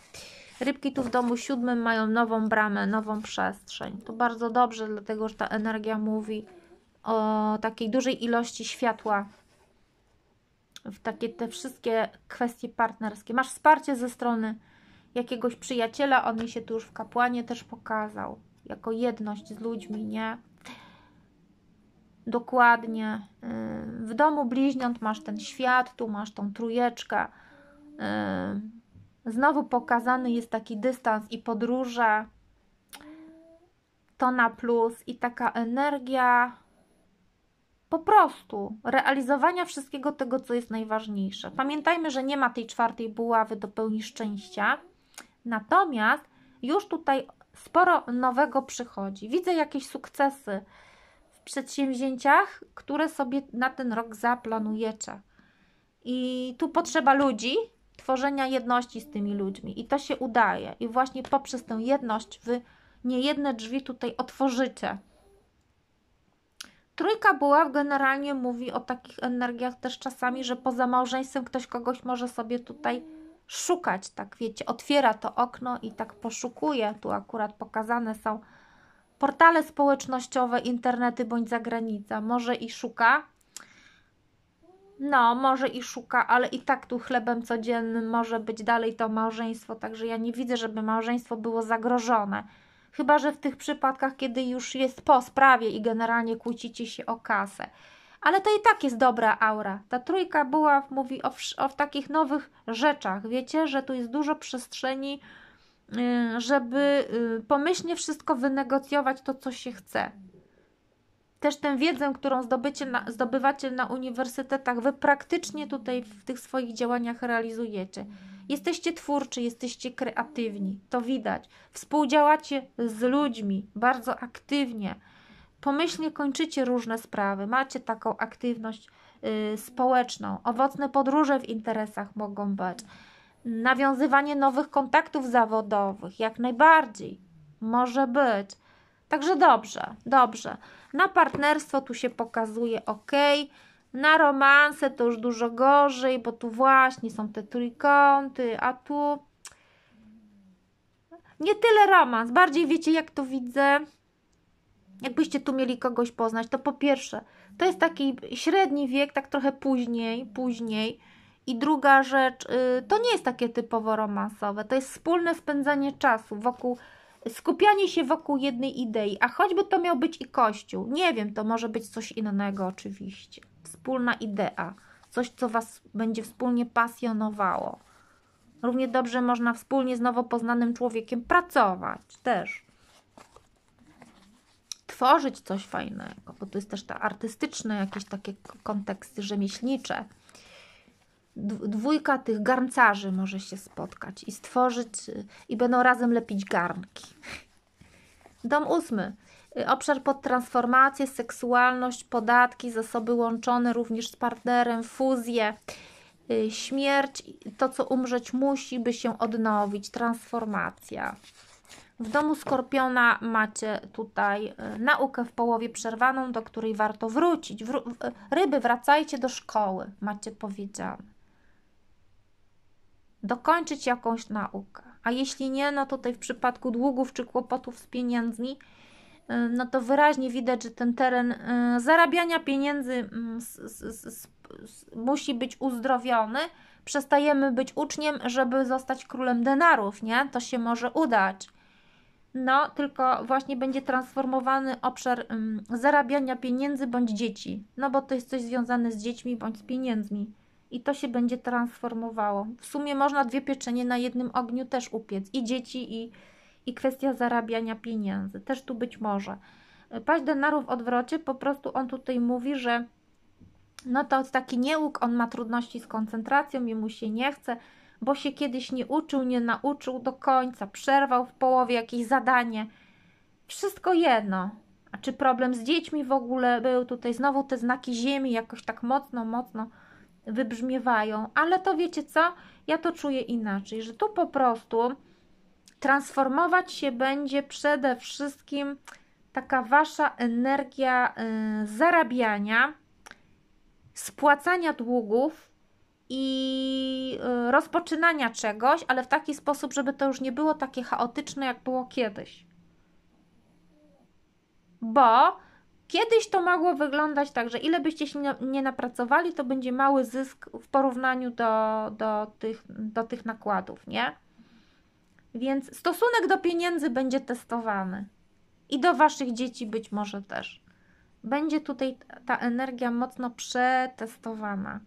Rybki tu w domu siódmym mają nową bramę, nową przestrzeń. To bardzo dobrze, dlatego że ta energia mówi o takiej dużej ilości światła w takie te wszystkie kwestie partnerskie. Masz wsparcie ze strony jakiegoś przyjaciela, on mi się tu już w kapłanie też pokazał, jako jedność z ludźmi, nie? Dokładnie. Y, w domu bliźniąt masz ten świat, tu masz tą trójeczkę. Y, znowu pokazany jest taki dystans i podróże. To na plus i taka energia po prostu realizowania wszystkiego tego, co jest najważniejsze. Pamiętajmy, że nie ma tej czwartej buławy do pełni szczęścia, natomiast już tutaj sporo nowego przychodzi. Widzę jakieś sukcesy w przedsięwzięciach, które sobie na ten rok zaplanujecie. I tu potrzeba ludzi, tworzenia jedności z tymi ludźmi. I to się udaje. I właśnie poprzez tę jedność wy niejedne drzwi tutaj otworzycie. Trójka buław generalnie mówi o takich energiach też czasami, że poza małżeństwem ktoś kogoś może sobie tutaj szukać, tak wiecie, otwiera to okno i tak poszukuje. Tu akurat pokazane są portale społecznościowe, internety bądź zagranica. Może i szuka. No, może i szuka, ale i tak tu chlebem codziennym może być dalej to małżeństwo, także ja nie widzę, żeby małżeństwo było zagrożone chyba że w tych przypadkach, kiedy już jest po sprawie i generalnie kłócicie się o kasę. Ale to i tak jest dobra aura. Ta trójka była, mówi o, o takich nowych rzeczach. Wiecie, że tu jest dużo przestrzeni, y, żeby y, pomyślnie wszystko wynegocjować to, co się chce. Też tę wiedzę, którą zdobycie na, zdobywacie na uniwersytetach, wy praktycznie tutaj w tych swoich działaniach realizujecie. Jesteście twórczy, jesteście kreatywni, to widać. Współdziałacie z ludźmi bardzo aktywnie. Pomyślnie kończycie różne sprawy, macie taką aktywność y, społeczną. Owocne podróże w interesach mogą być. Nawiązywanie nowych kontaktów zawodowych, jak najbardziej, może być. Także dobrze, dobrze. Na partnerstwo tu się pokazuje ok. Na romanse to już dużo gorzej, bo tu właśnie są te trójkąty, a tu nie tyle romans, bardziej wiecie jak to widzę. Jakbyście tu mieli kogoś poznać, to po pierwsze, to jest taki średni wiek, tak trochę później, później. I druga rzecz, y, to nie jest takie typowo romansowe, to jest wspólne spędzanie czasu wokół, skupianie się wokół jednej idei, a choćby to miał być i kościół. Nie wiem, to może być coś innego oczywiście wspólna idea, coś, co Was będzie wspólnie pasjonowało. Równie dobrze można wspólnie z nowo poznanym człowiekiem pracować też. Tworzyć coś fajnego, bo tu jest też ta artystyczne jakieś takie konteksty rzemieślnicze. Dwójka tych garncarzy może się spotkać i stworzyć, y, i będą razem lepić garnki. Dom ósmy. Y, obszar pod transformację, seksualność, podatki, zasoby łączone również z partnerem, fuzję, y, śmierć, to co umrzeć musi, by się odnowić, transformacja. W domu Skorpiona macie tutaj y, naukę w połowie przerwaną, do której warto wrócić. Wr ryby, wracajcie do szkoły, macie powiedziane. Dokończyć jakąś naukę. A jeśli nie, no tutaj w przypadku długów czy kłopotów z pieniędzmi, Y, no to wyraźnie widać, że ten teren y, zarabiania pieniędzy mm, musi być uzdrowiony. Przestajemy być uczniem, żeby zostać królem denarów, nie? To się może udać. No, tylko właśnie będzie transformowany obszar zarabiania pieniędzy bądź dzieci, no bo to jest coś związane z dziećmi bądź z pieniędzmi. I to się będzie transformowało. W sumie można dwie pieczenie na jednym ogniu też upiec i dzieci, i, i kwestia zarabiania pieniędzy. Też tu być może. Paść denarów w odwrocie, po prostu on tutaj mówi, że no to taki niełóg, on ma trudności z koncentracją, jemu się nie chce, bo się kiedyś nie uczył, nie nauczył do końca, przerwał w połowie jakieś zadanie. Wszystko jedno. A czy problem z dziećmi w ogóle był? Tutaj znowu te znaki ziemi jakoś tak mocno, mocno wybrzmiewają, ale to wiecie co? Ja to czuję inaczej, że tu po prostu transformować się będzie przede wszystkim taka wasza energia y, zarabiania, spłacania długów i y, rozpoczynania czegoś, ale w taki sposób, żeby to już nie było takie chaotyczne, jak było kiedyś. Bo kiedyś to mogło wyglądać tak, że ile byście się nie napracowali, to będzie mały zysk w porównaniu do, do, tych, do tych nakładów, nie? Więc stosunek do pieniędzy będzie testowany. I do waszych dzieci być może też. Będzie tutaj ta energia mocno przetestowana.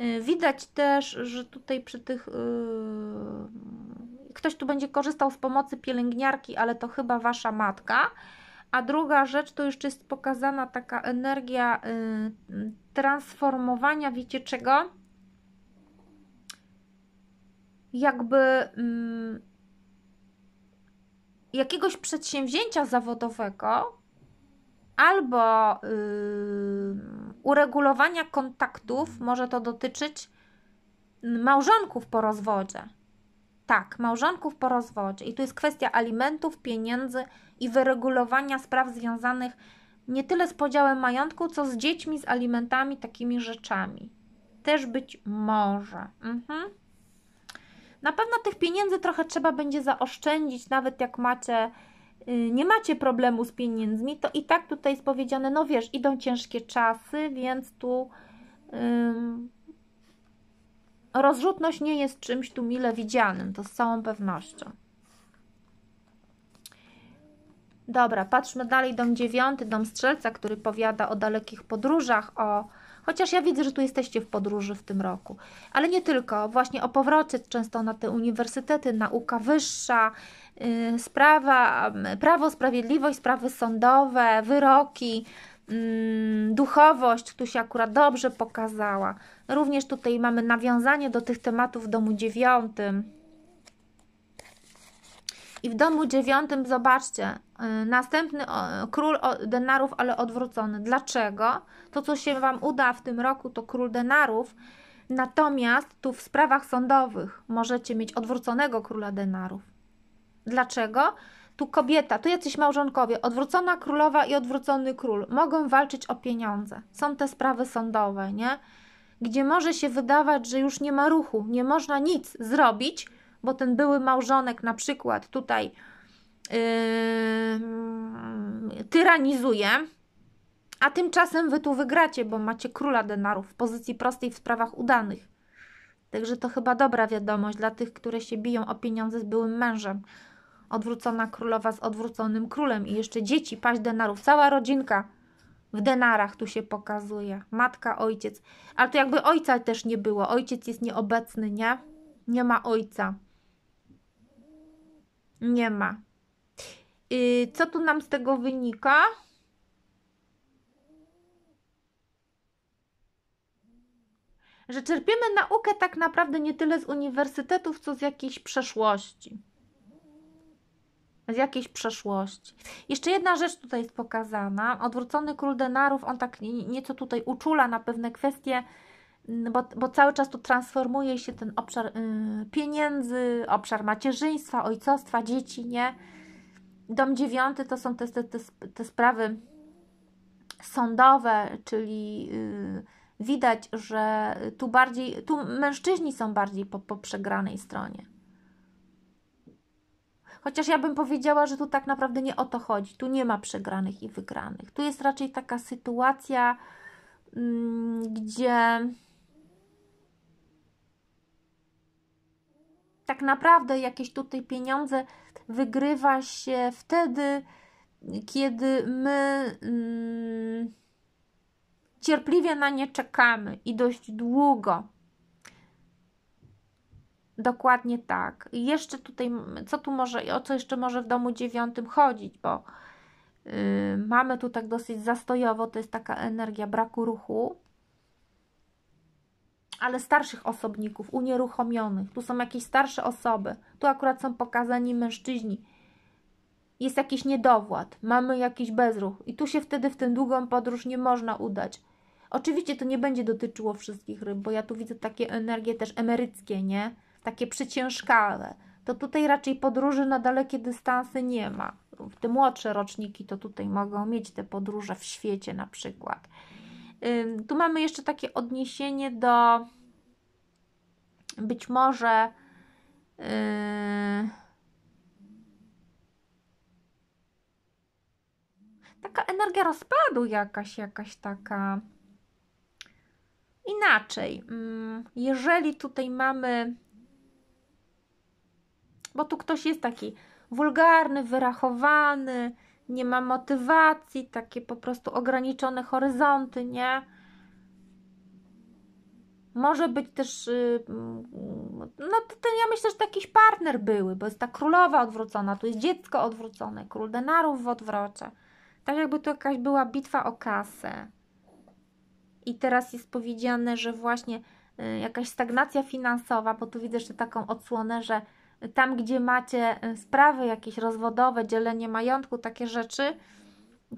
Y, widać też, że tutaj przy tych. Yy, ktoś tu będzie korzystał z pomocy pielęgniarki, ale to chyba wasza matka. A druga rzecz to już jest pokazana taka energia yy, transformowania, wiecie czego? Jakby. Yy, jakiegoś przedsięwzięcia zawodowego albo yy, uregulowania kontaktów, może to dotyczyć małżonków po rozwodzie. Tak, małżonków po rozwodzie. I tu jest kwestia alimentów, pieniędzy i wyregulowania spraw związanych nie tyle z podziałem majątku, co z dziećmi, z alimentami, takimi rzeczami. Też być może. Mhm. Na pewno tych pieniędzy trochę trzeba będzie zaoszczędzić, nawet jak macie y, nie macie problemu z pieniędzmi, to i tak tutaj jest powiedziane, no wiesz, idą ciężkie czasy, więc tu ym, rozrzutność nie jest czymś tu mile widzianym, to z całą pewnością. Dobra, patrzmy dalej, dom dziewiąty, dom strzelca, który powiada o dalekich podróżach, o Chociaż ja widzę, że tu jesteście w podróży w tym roku. Ale nie tylko, właśnie o powrocie często na te uniwersytety, nauka wyższa, yy, sprawa, prawo, sprawiedliwość, sprawy sądowe, wyroki mm, duchowość tu się akurat dobrze pokazała. Również tutaj mamy nawiązanie do tych tematów w domu dziewiątym. I w domu dziewiątym, zobaczcie, y, następny król denarów, ale odwrócony. Dlaczego? To, co się Wam uda w tym roku, to król denarów. Natomiast tu w sprawach sądowych możecie mieć odwróconego króla denarów. Dlaczego? Tu kobieta, tu jacyś małżonkowie, odwrócona królowa i odwrócony król mogą walczyć o pieniądze. Są te sprawy sądowe, nie? Gdzie może się wydawać, że już nie ma ruchu, nie można nic zrobić, bo ten były małżonek na przykład tutaj yy, tyranizuje, a tymczasem wy tu wygracie, bo macie króla denarów w pozycji prostej w sprawach udanych. Także to chyba dobra wiadomość dla tych, które się biją o pieniądze z byłym mężem. Odwrócona królowa z odwróconym królem i jeszcze dzieci, paść denarów, cała rodzinka w denarach tu się pokazuje. Matka, ojciec. Ale to jakby ojca też nie było. Ojciec jest nieobecny, nie? Nie ma ojca. Nie ma. Y, co tu nam z tego wynika? Że czerpiemy naukę tak naprawdę nie tyle z uniwersytetów, co z jakiejś przeszłości. Z jakiejś przeszłości. Jeszcze jedna rzecz tutaj jest pokazana. Odwrócony król denarów, on tak nieco tutaj uczula na pewne kwestie bo, bo cały czas tu transformuje się ten obszar y, pieniędzy, obszar macierzyństwa, ojcostwa, dzieci, nie? Dom dziewiąty to są te, te, te, te sprawy sądowe, czyli y, widać, że tu bardziej, tu mężczyźni są bardziej po, po przegranej stronie. Chociaż ja bym powiedziała, że tu tak naprawdę nie o to chodzi. Tu nie ma przegranych i wygranych. Tu jest raczej taka sytuacja, mm, gdzie tak naprawdę jakieś tutaj pieniądze wygrywa się wtedy, kiedy my mm, cierpliwie na nie czekamy i dość długo. Dokładnie tak. I jeszcze tutaj, co tu może, o co jeszcze może w domu dziewiątym chodzić, bo yy, mamy tu tak dosyć zastojowo, to jest taka energia braku ruchu ale starszych osobników, unieruchomionych. Tu są jakieś starsze osoby, tu akurat są pokazani mężczyźni. Jest jakiś niedowład, mamy jakiś bezruch i tu się wtedy w tę długą podróż nie można udać. Oczywiście to nie będzie dotyczyło wszystkich ryb, bo ja tu widzę takie energie też emeryckie, nie? Takie przyciężkale. To tutaj raczej podróży na dalekie dystanse nie ma. Te młodsze roczniki to tutaj mogą mieć te podróże w świecie na przykład. Tu mamy jeszcze takie odniesienie do być może yy, taka energia rozpadu jakaś, jakaś taka. Inaczej, mm, jeżeli tutaj mamy, bo tu ktoś jest taki wulgarny, wyrachowany, nie ma motywacji, takie po prostu ograniczone horyzonty, nie? Może być też, y, mm, no to ten, ja myślę, że to jakiś partner były, bo jest ta królowa odwrócona, tu jest dziecko odwrócone, król denarów w odwrocie. Tak jakby to jakaś była bitwa o kasę. I teraz jest powiedziane, że właśnie y, jakaś stagnacja finansowa, bo tu widzę jeszcze taką odsłonę, że tam gdzie macie e, sprawy jakieś rozwodowe, dzielenie majątku, takie rzeczy,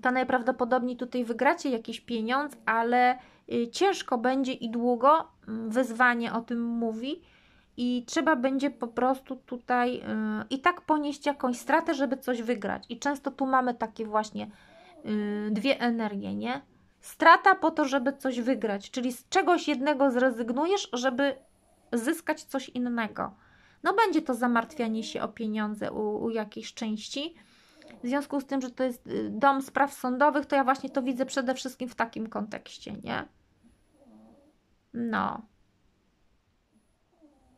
to najprawdopodobniej tutaj wygracie jakiś pieniądz, ale e, ciężko będzie i długo, wyzwanie o tym mówi i trzeba będzie po prostu tutaj yy, i tak ponieść jakąś stratę, żeby coś wygrać. I często tu mamy takie właśnie yy, dwie energie, nie? Strata po to, żeby coś wygrać, czyli z czegoś jednego zrezygnujesz, żeby zyskać coś innego no będzie to zamartwianie się o pieniądze u, u jakiejś części. W związku z tym, że to jest y, dom spraw sądowych, to ja właśnie to widzę przede wszystkim w takim kontekście, nie? No.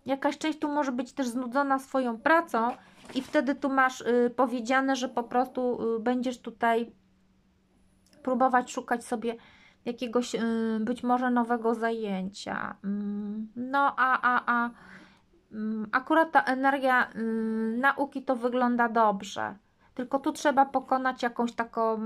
Jakaś część tu może być też znudzona swoją pracą, i wtedy tu masz y, powiedziane, że po prostu y, będziesz tutaj próbować szukać sobie jakiegoś y, być może nowego zajęcia. Mm, no, a, a, a Mm, akurat ta energia mm, nauki to wygląda dobrze, tylko tu trzeba pokonać jakąś taką,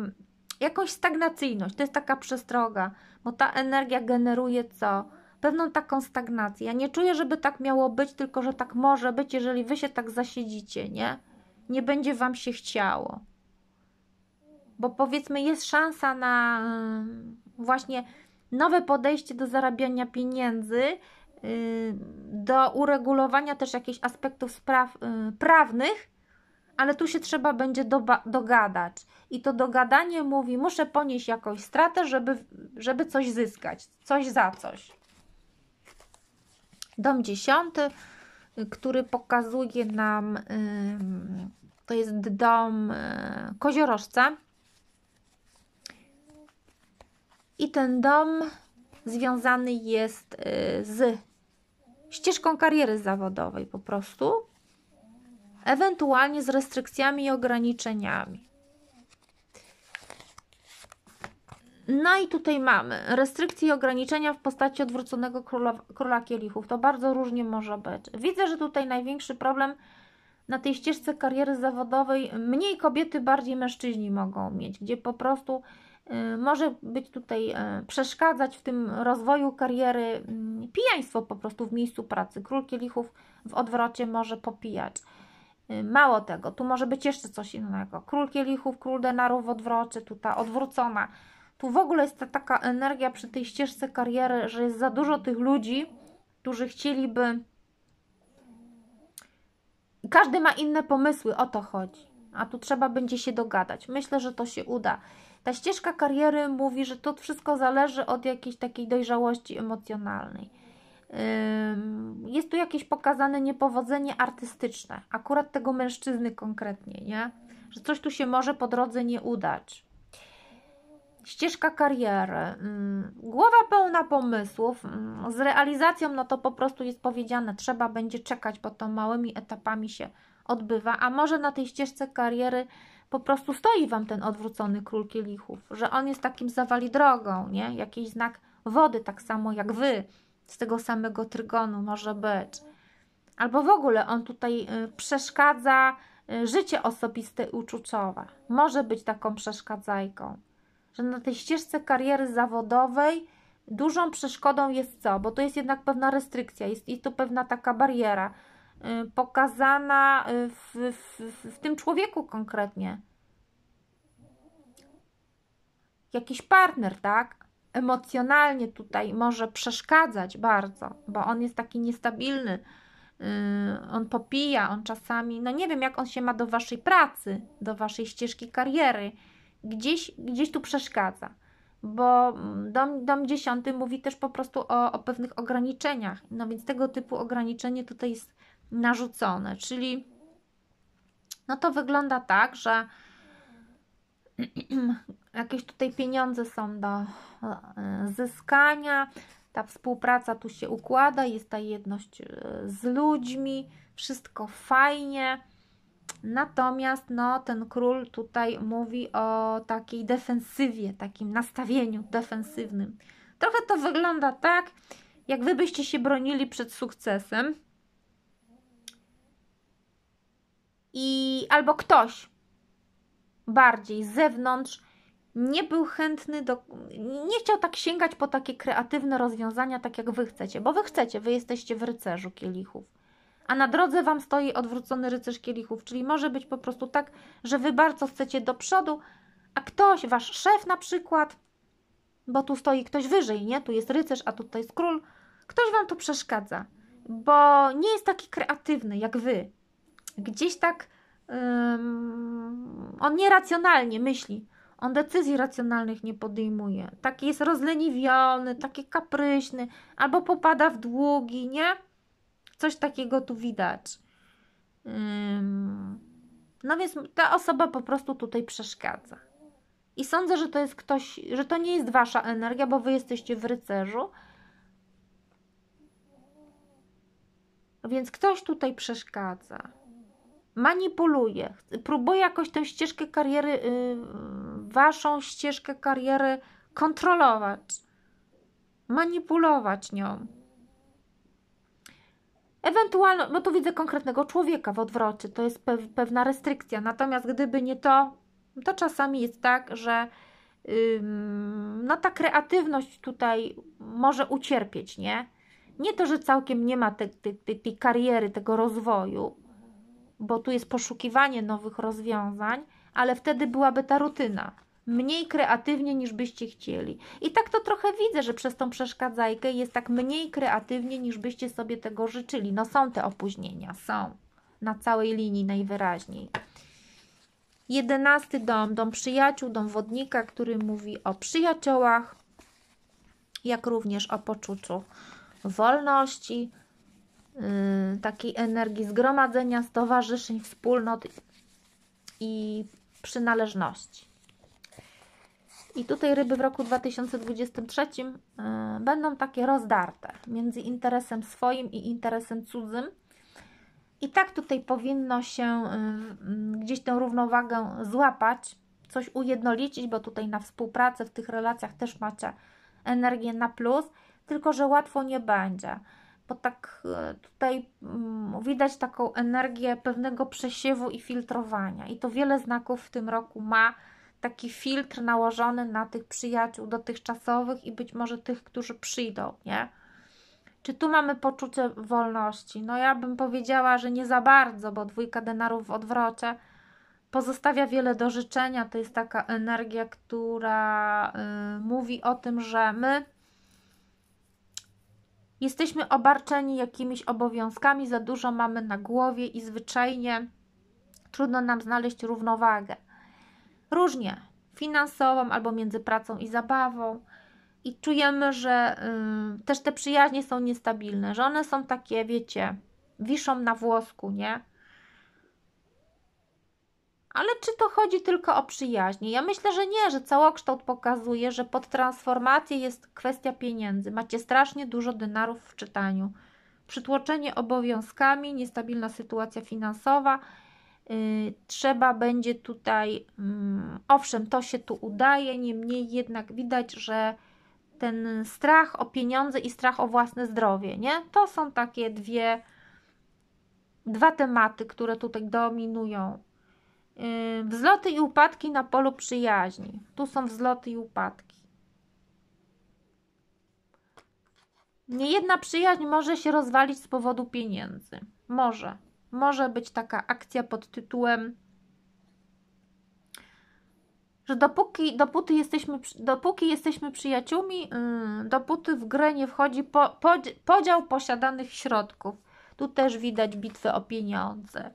jakąś stagnacyjność. To jest taka przestroga, bo ta energia generuje co? Pewną taką stagnację. Ja nie czuję, żeby tak miało być, tylko że tak może być, jeżeli wy się tak zasiedzicie, nie? Nie będzie wam się chciało. Bo powiedzmy, jest szansa na mm, właśnie nowe podejście do zarabiania pieniędzy, Y, do uregulowania też jakichś aspektów spraw y, prawnych, ale tu się trzeba będzie dogadać. I to dogadanie mówi, muszę ponieść jakąś stratę, żeby, żeby coś zyskać, coś za coś. Dom dziesiąty, który pokazuje nam, y, to jest dom koziorożca. I ten dom związany jest z ścieżką kariery zawodowej po prostu, ewentualnie z restrykcjami i ograniczeniami. No i tutaj mamy restrykcje i ograniczenia w postaci odwróconego króla, króla kielichów. To bardzo różnie może być. Widzę, że tutaj największy problem na tej ścieżce kariery zawodowej mniej kobiety, bardziej mężczyźni mogą mieć, gdzie po prostu Y, może być tutaj y, przeszkadzać w tym rozwoju kariery mm, pijaństwo po prostu w miejscu pracy. Król kielichów w odwrocie może popijać. Y, mało tego, tu może być jeszcze coś innego. Król kielichów, król denarów w odwrocie, tutaj odwrócona. Tu w ogóle jest ta taka energia przy tej ścieżce kariery, że jest za dużo tych ludzi, którzy chcieliby. Każdy ma inne pomysły, o to chodzi. A tu trzeba będzie się dogadać. Myślę, że to się uda. Ta ścieżka kariery mówi, że to wszystko zależy od jakiejś takiej dojrzałości emocjonalnej. Jest tu jakieś pokazane niepowodzenie artystyczne, akurat tego mężczyzny konkretnie, nie? Że coś tu się może po drodze nie udać ścieżka kariery, głowa pełna pomysłów, z realizacją no to po prostu jest powiedziane, trzeba będzie czekać, bo to małymi etapami się odbywa, a może na tej ścieżce kariery po prostu stoi wam ten odwrócony król kielichów, że on jest takim zawali drogą, nie? Jakiś znak wody, tak samo jak wy, z tego samego trygonu może być. Albo w ogóle on tutaj y, przeszkadza y, życie osobiste i uczuciowe. Może być taką przeszkadzajką. Że na tej ścieżce kariery zawodowej dużą przeszkodą jest co? Bo to jest jednak pewna restrykcja, jest, i to pewna taka bariera, Y, pokazana y, w, w, w tym człowieku konkretnie. Jakiś partner, tak? Emocjonalnie tutaj może przeszkadzać bardzo, bo on jest taki niestabilny. Y, on popija, on czasami, no nie wiem, jak on się ma do waszej pracy, do waszej ścieżki kariery. Gdzieś, gdzieś tu przeszkadza bo dom, dom dziesiąty mówi też po prostu o, o, pewnych ograniczeniach. No więc tego typu ograniczenie tutaj jest narzucone. Czyli no to wygląda tak, że jakieś tutaj pieniądze są do e, zyskania, ta współpraca tu się układa, jest ta jedność e, z ludźmi, wszystko fajnie. Natomiast no, ten król tutaj mówi o takiej defensywie, takim nastawieniu defensywnym. Trochę to wygląda tak, jak wy byście się bronili przed sukcesem, i albo ktoś bardziej z zewnątrz nie był chętny do, nie chciał tak sięgać po takie kreatywne rozwiązania, tak jak wy chcecie, bo wy chcecie, wy jesteście w rycerzu kielichów. A na drodze wam stoi odwrócony rycerz kielichów, czyli może być po prostu tak, że wy bardzo chcecie do przodu, a ktoś, wasz szef na przykład, bo tu stoi ktoś wyżej, nie? Tu jest rycerz, a tutaj jest król. Ktoś wam tu przeszkadza, bo nie jest taki kreatywny jak wy gdzieś tak um, on nieracjonalnie myśli. On decyzji racjonalnych nie podejmuje. Taki jest rozleniwiony, taki kapryśny, albo popada w długi, nie? Coś takiego tu widać. Um, no więc ta osoba po prostu tutaj przeszkadza. I sądzę, że to jest ktoś, że to nie jest wasza energia, bo wy jesteście w rycerzu. Więc ktoś tutaj przeszkadza manipuluje, próbuje jakoś tę ścieżkę kariery, y, waszą ścieżkę kariery kontrolować, manipulować nią. Ewentualnie, bo no tu widzę konkretnego człowieka w odwrocie, to jest pewna restrykcja. Natomiast gdyby nie to, to czasami jest tak, że no ta kreatywność tutaj może ucierpieć, nie? Nie to, że całkiem nie ma tej, tej, tej kariery, tego rozwoju, bo tu jest poszukiwanie nowych rozwiązań, ale wtedy byłaby ta rutyna. Mniej kreatywnie niż byście chcieli. I tak to trochę widzę, że przez tą przeszkadzajkę jest tak mniej kreatywnie niż byście sobie tego życzyli. No są te opóźnienia, są. Na całej linii najwyraźniej. Jedenasty dom, dom przyjaciół, dom wodnika, który mówi o przyjaciołach, jak również o poczuciu wolności, Y, takiej energii zgromadzenia, stowarzyszeń, wspólnot i przynależności. I tutaj ryby w roku 2023 y, będą takie rozdarte między interesem swoim i interesem cudzym. I tak tutaj powinno się y, gdzieś tę równowagę złapać, coś ujednolicić, bo tutaj na współpracę w tych relacjach też macie energię na plus, tylko że łatwo nie będzie bo tak e, tutaj mm, widać taką energię pewnego przesiewu i filtrowania. I to wiele znaków w tym roku ma taki filtr nałożony na tych przyjaciół dotychczasowych i być może tych, którzy przyjdą, nie? Czy tu mamy poczucie wolności? No ja bym powiedziała, że nie za bardzo, bo dwójka denarów w odwrocie pozostawia wiele do życzenia. To jest taka energia, która y, mówi o tym, że my Jesteśmy obarczeni jakimiś obowiązkami, za dużo mamy na głowie i zwyczajnie trudno nam znaleźć równowagę. Różnie finansową albo między pracą i zabawą. I czujemy, że y, też te przyjaźnie są niestabilne, że one są takie, wiecie, wiszą na włosku, nie? ale czy to chodzi tylko o przyjaźnie? Ja myślę, że nie, że całokształt pokazuje, że pod transformację jest kwestia pieniędzy. Macie strasznie dużo denarów w czytaniu. Przytłoczenie obowiązkami, niestabilna sytuacja finansowa. Yy, trzeba będzie tutaj, yy, owszem, to się tu udaje, niemniej jednak widać, że ten strach o pieniądze i strach o własne zdrowie, nie? To są takie dwie, dwa tematy, które tutaj dominują Yy, wzloty i upadki na polu przyjaźni. Tu są wzloty i upadki. Niejedna przyjaźń może się rozwalić z powodu pieniędzy. Może. Może być taka akcja pod tytułem że dopóki, dopóty jesteśmy, dopóki jesteśmy przyjaciółmi, yy, dopóty w grę nie wchodzi po, podział posiadanych środków. Tu też widać bitwę o pieniądze.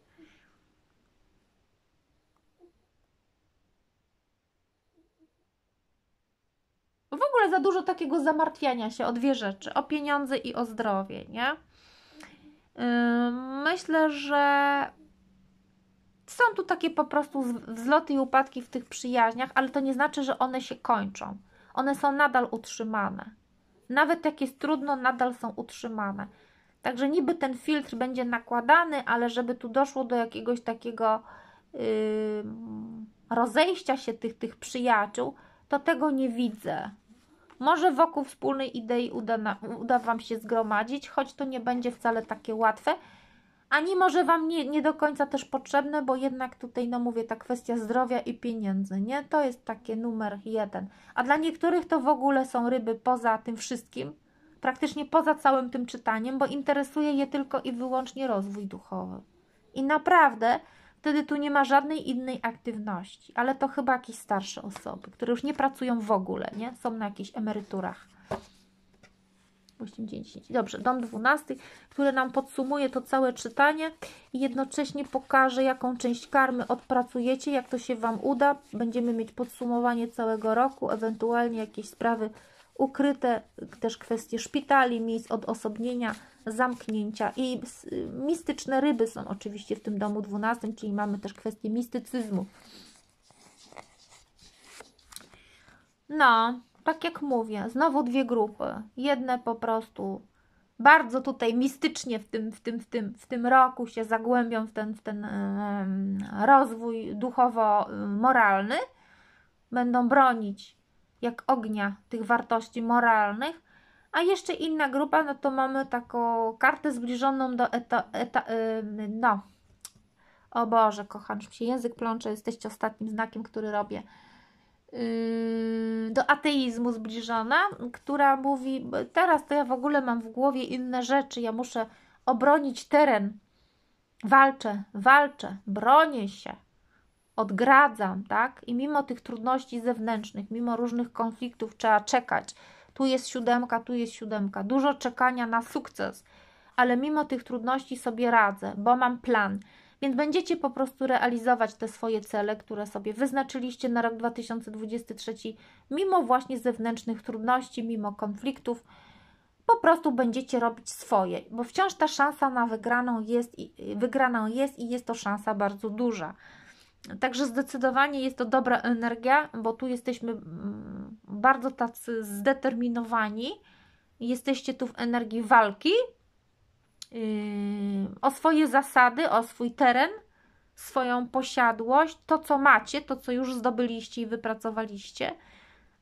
ogóle za dużo takiego zamartwiania się o dwie rzeczy, o pieniądze i o zdrowie, nie? Myślę, że są tu takie po prostu wzloty i upadki w tych przyjaźniach, ale to nie znaczy, że one się kończą. One są nadal utrzymane. Nawet jak jest trudno, nadal są utrzymane. Także niby ten filtr będzie nakładany, ale żeby tu doszło do jakiegoś takiego yy, rozejścia się tych, tych przyjaciół, to tego nie widzę. Może wokół wspólnej idei uda, na, uda Wam się zgromadzić, choć to nie będzie wcale takie łatwe, ani może Wam nie, nie do końca też potrzebne, bo jednak tutaj, no mówię, ta kwestia zdrowia i pieniędzy, nie? To jest takie numer jeden. A dla niektórych to w ogóle są ryby poza tym wszystkim, praktycznie poza całym tym czytaniem, bo interesuje je tylko i wyłącznie rozwój duchowy. I naprawdę wtedy tu nie ma żadnej innej aktywności, ale to chyba jakieś starsze osoby, które już nie pracują w ogóle, nie? Są na jakichś emeryturach. 8, 9, 10. Dobrze, dom 12, który nam podsumuje to całe czytanie i jednocześnie pokaże, jaką część karmy odpracujecie, jak to się Wam uda. Będziemy mieć podsumowanie całego roku, ewentualnie jakieś sprawy ukryte, też kwestie szpitali, miejsc odosobnienia, zamknięcia. I mistyczne ryby są oczywiście w tym domu dwunastym, czyli mamy też kwestię mistycyzmu. No, tak jak mówię, znowu dwie grupy. Jedne po prostu bardzo tutaj mistycznie w tym, w tym, w tym, w tym roku się zagłębią w ten, w ten rozwój duchowo-moralny, y, będą bronić jak ognia tych wartości moralnych, a jeszcze inna grupa, no to mamy taką kartę zbliżoną do eta, eta, no. O Boże, kocham, się język plącze, jesteście ostatnim znakiem, który robię. Yy, do ateizmu zbliżona, która mówi: Teraz to ja w ogóle mam w głowie inne rzeczy, ja muszę obronić teren. Walczę, walczę, bronię się odgradzam, tak? I mimo tych trudności zewnętrznych, mimo różnych konfliktów trzeba czekać, tu jest siódemka, tu jest siódemka. Dużo czekania na sukces, ale mimo tych trudności sobie radzę, bo mam plan. Więc będziecie po prostu realizować te swoje cele, które sobie wyznaczyliście na rok 2023, mimo właśnie zewnętrznych trudności, mimo konfliktów. Po prostu będziecie robić swoje, bo wciąż ta szansa na wygraną jest, wygraną jest i jest to szansa bardzo duża. Także zdecydowanie jest to dobra energia, bo tu jesteśmy mm, bardzo tacy zdeterminowani. Jesteście tu w energii walki yy, o swoje zasady, o swój teren, swoją posiadłość, to co macie, to co już zdobyliście i wypracowaliście.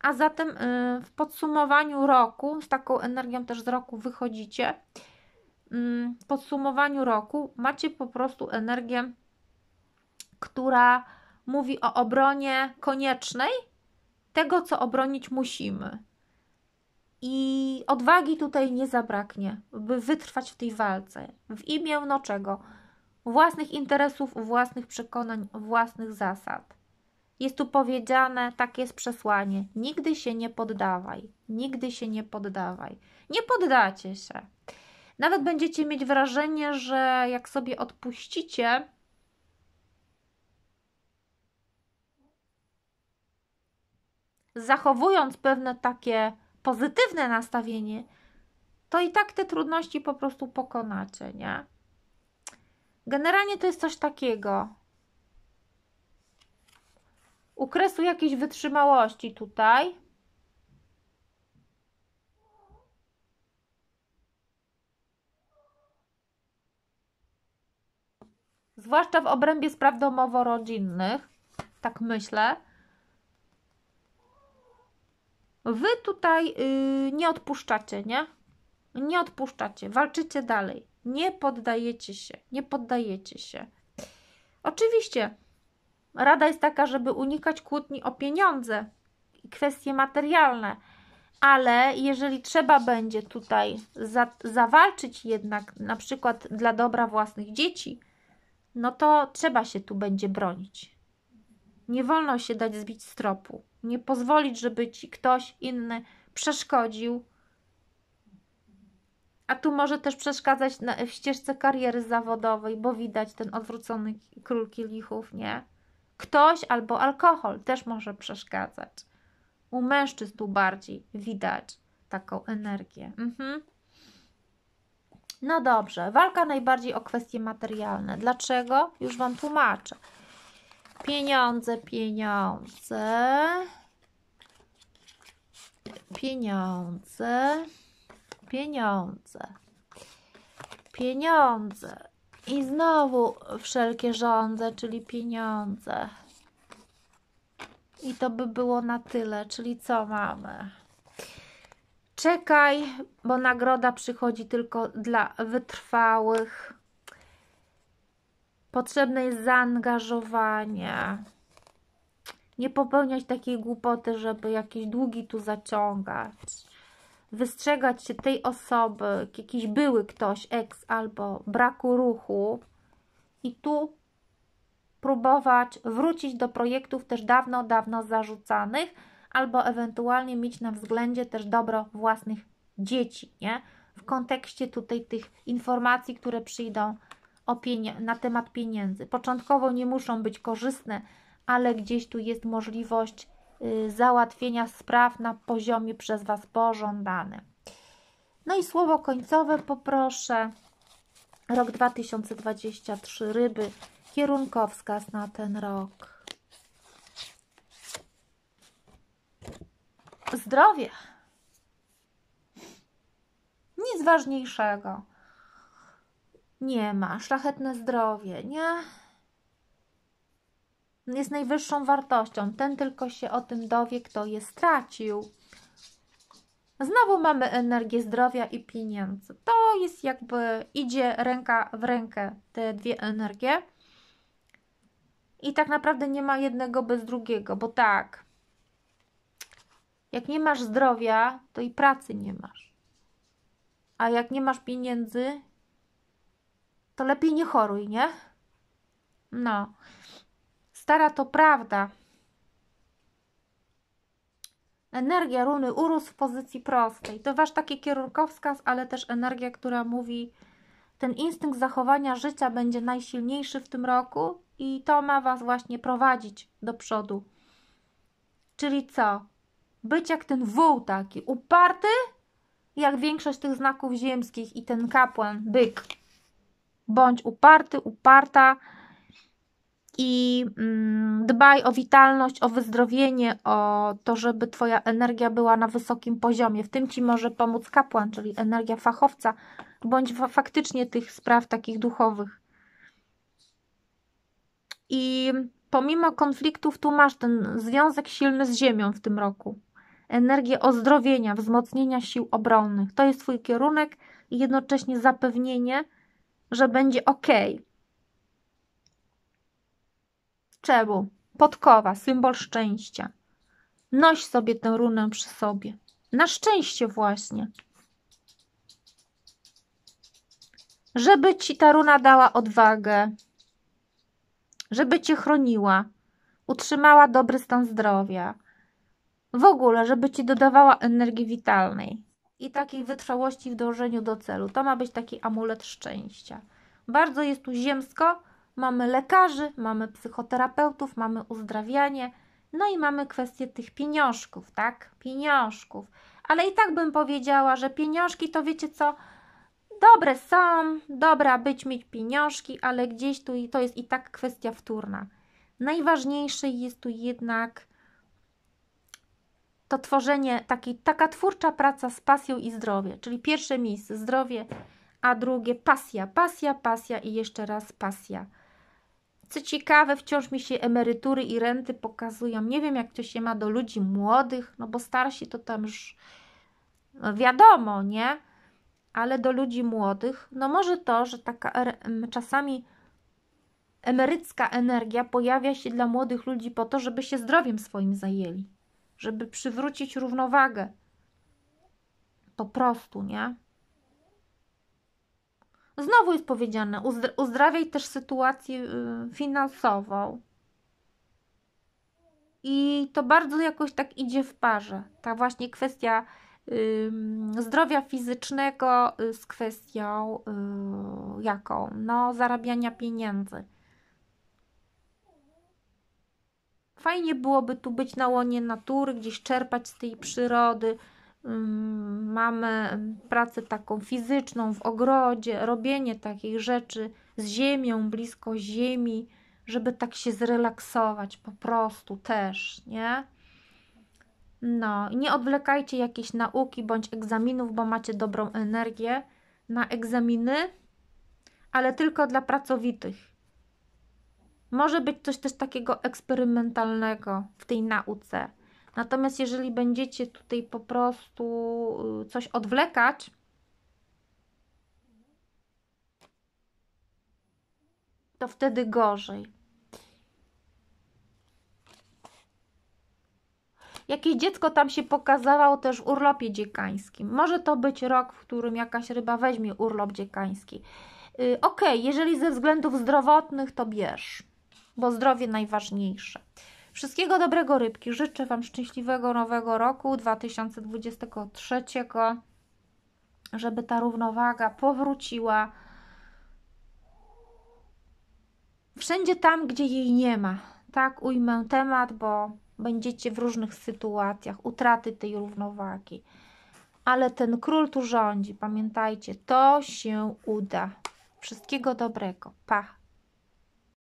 A zatem yy, w podsumowaniu roku, z taką energią też z roku wychodzicie. Yy, w podsumowaniu roku macie po prostu energię która mówi o obronie koniecznej tego, co obronić musimy. I odwagi tutaj nie zabraknie, by wytrwać w tej walce. W imię no czego? Własnych interesów, własnych przekonań, własnych zasad. Jest tu powiedziane, takie jest przesłanie: nigdy się nie poddawaj, nigdy się nie poddawaj. Nie poddacie się. Nawet będziecie mieć wrażenie, że jak sobie odpuścicie, zachowując pewne takie pozytywne nastawienie, to i tak te trudności po prostu pokonacie, nie? Generalnie to jest coś takiego. U kresu jakiejś wytrzymałości tutaj. Zwłaszcza w obrębie spraw domowo-rodzinnych, tak myślę Wy tutaj y, nie odpuszczacie, nie? Nie odpuszczacie, walczycie dalej. Nie poddajecie się, nie poddajecie się. Oczywiście, rada jest taka, żeby unikać kłótni o pieniądze i kwestie materialne, ale jeżeli trzeba będzie tutaj za, zawalczyć jednak, na przykład dla dobra własnych dzieci, no to trzeba się tu będzie bronić. Nie wolno się dać zbić z tropu. Nie pozwolić, żeby ci ktoś inny przeszkodził. A tu może też przeszkadzać na, w ścieżce kariery zawodowej, bo widać ten odwrócony król kielichów, nie? Ktoś albo alkohol też może przeszkadzać. U mężczyzn tu bardziej widać taką energię. Mhm. No dobrze, walka najbardziej o kwestie materialne. Dlaczego? Już Wam tłumaczę. Pieniądze, pieniądze. Pieniądze. Pieniądze. Pieniądze. I znowu wszelkie rządze, czyli pieniądze. I to by było na tyle, czyli co mamy? Czekaj, bo nagroda przychodzi tylko dla wytrwałych. Potrzebne jest zaangażowanie. Nie popełniać takiej głupoty, żeby jakieś długi tu zaciągać. Wystrzegać się tej osoby, jakiś były ktoś, eks albo braku ruchu. I tu próbować wrócić do projektów też dawno, dawno zarzucanych, albo ewentualnie mieć na względzie też dobro własnych dzieci, nie? W kontekście tutaj tych informacji, które przyjdą na temat pieniędzy. Początkowo nie muszą być korzystne, ale gdzieś tu jest możliwość y, załatwienia spraw na poziomie przez Was pożądanym. No i słowo końcowe poproszę. Rok 2023, ryby, kierunkowskaz na ten rok. Zdrowie. Nic ważniejszego nie ma. Szlachetne zdrowie, nie? Jest najwyższą wartością. Ten tylko się o tym dowie, kto je stracił. Znowu mamy energię zdrowia i pieniędzy. To jest jakby idzie ręka w rękę te dwie energie. I tak naprawdę nie ma jednego bez drugiego, bo tak. Jak nie masz zdrowia, to i pracy nie masz. A jak nie masz pieniędzy, to lepiej nie choruj, nie? No. Stara to prawda. Energia runy urósł w pozycji prostej. To wasz taki kierunkowskaz, ale też energia, która mówi, ten instynkt zachowania życia będzie najsilniejszy w tym roku i to ma was właśnie prowadzić do przodu. Czyli co? Być jak ten wół taki, uparty, jak większość tych znaków ziemskich i ten kapłan, byk bądź uparty, uparta i mm, dbaj o witalność, o wyzdrowienie, o to, żeby Twoja energia była na wysokim poziomie. W tym Ci może pomóc kapłan, czyli energia fachowca, bądź faktycznie tych spraw takich duchowych. I pomimo konfliktów, tu masz ten związek silny z Ziemią w tym roku. Energię ozdrowienia, wzmocnienia sił obronnych. To jest Twój kierunek i jednocześnie zapewnienie, że będzie ok. Czemu? Podkowa, symbol szczęścia. Noś sobie tę runę przy sobie. Na szczęście właśnie. Żeby ci ta runa dała odwagę, żeby cię chroniła, utrzymała dobry stan zdrowia, w ogóle, żeby ci dodawała energii witalnej i takiej wytrwałości w dążeniu do celu. To ma być taki amulet szczęścia. Bardzo jest tu ziemsko. Mamy lekarzy, mamy psychoterapeutów, mamy uzdrawianie, no i mamy kwestię tych pieniążków, tak? Pieniążków. Ale i tak bym powiedziała, że pieniążki to wiecie co? Dobre są, dobra być mieć pieniążki, ale gdzieś tu i to jest i tak kwestia wtórna. Najważniejsze jest tu jednak to tworzenie, taki, taka twórcza praca z pasją i zdrowie, czyli pierwsze miejsce zdrowie, a drugie pasja, pasja, pasja i jeszcze raz pasja. Co ciekawe, wciąż mi się emerytury i renty pokazują. Nie wiem, jak to się ma do ludzi młodych, no bo starsi to tam już no wiadomo, nie? Ale do ludzi młodych, no może to, że taka er, czasami emerycka energia pojawia się dla młodych ludzi po to, żeby się zdrowiem swoim zajęli żeby przywrócić równowagę. Po prostu, nie? Znowu jest powiedziane, uzdrawiaj też sytuację y, finansową. I to bardzo jakoś tak idzie w parze. Ta właśnie kwestia zdrowia fizycznego y, z kwestią y, jaką? No, zarabiania pieniędzy. Fajnie byłoby tu być na łonie natury, gdzieś czerpać z tej przyrody. Mm, mamy pracę taką fizyczną w ogrodzie, robienie takich rzeczy z ziemią, blisko ziemi, żeby tak się zrelaksować po prostu też, nie? No, nie odwlekajcie jakiejś nauki bądź egzaminów, bo macie dobrą energię na egzaminy, ale tylko dla pracowitych. Może być coś też takiego eksperymentalnego w tej nauce. Natomiast jeżeli będziecie tutaj po prostu y, coś odwlekać, to wtedy gorzej. Jakieś dziecko tam się pokazywało też w urlopie dziekańskim. Może to być rok, w którym jakaś ryba weźmie urlop dziekański. Yy, ok, jeżeli ze względów zdrowotnych, to bierz bo zdrowie najważniejsze. Wszystkiego dobrego rybki. Życzę Wam szczęśliwego nowego roku 2023, żeby ta równowaga powróciła wszędzie tam, gdzie jej nie ma. Tak ujmę temat, bo będziecie w różnych sytuacjach utraty tej równowagi. Ale ten król tu rządzi. Pamiętajcie, to się uda. Wszystkiego dobrego. Pa!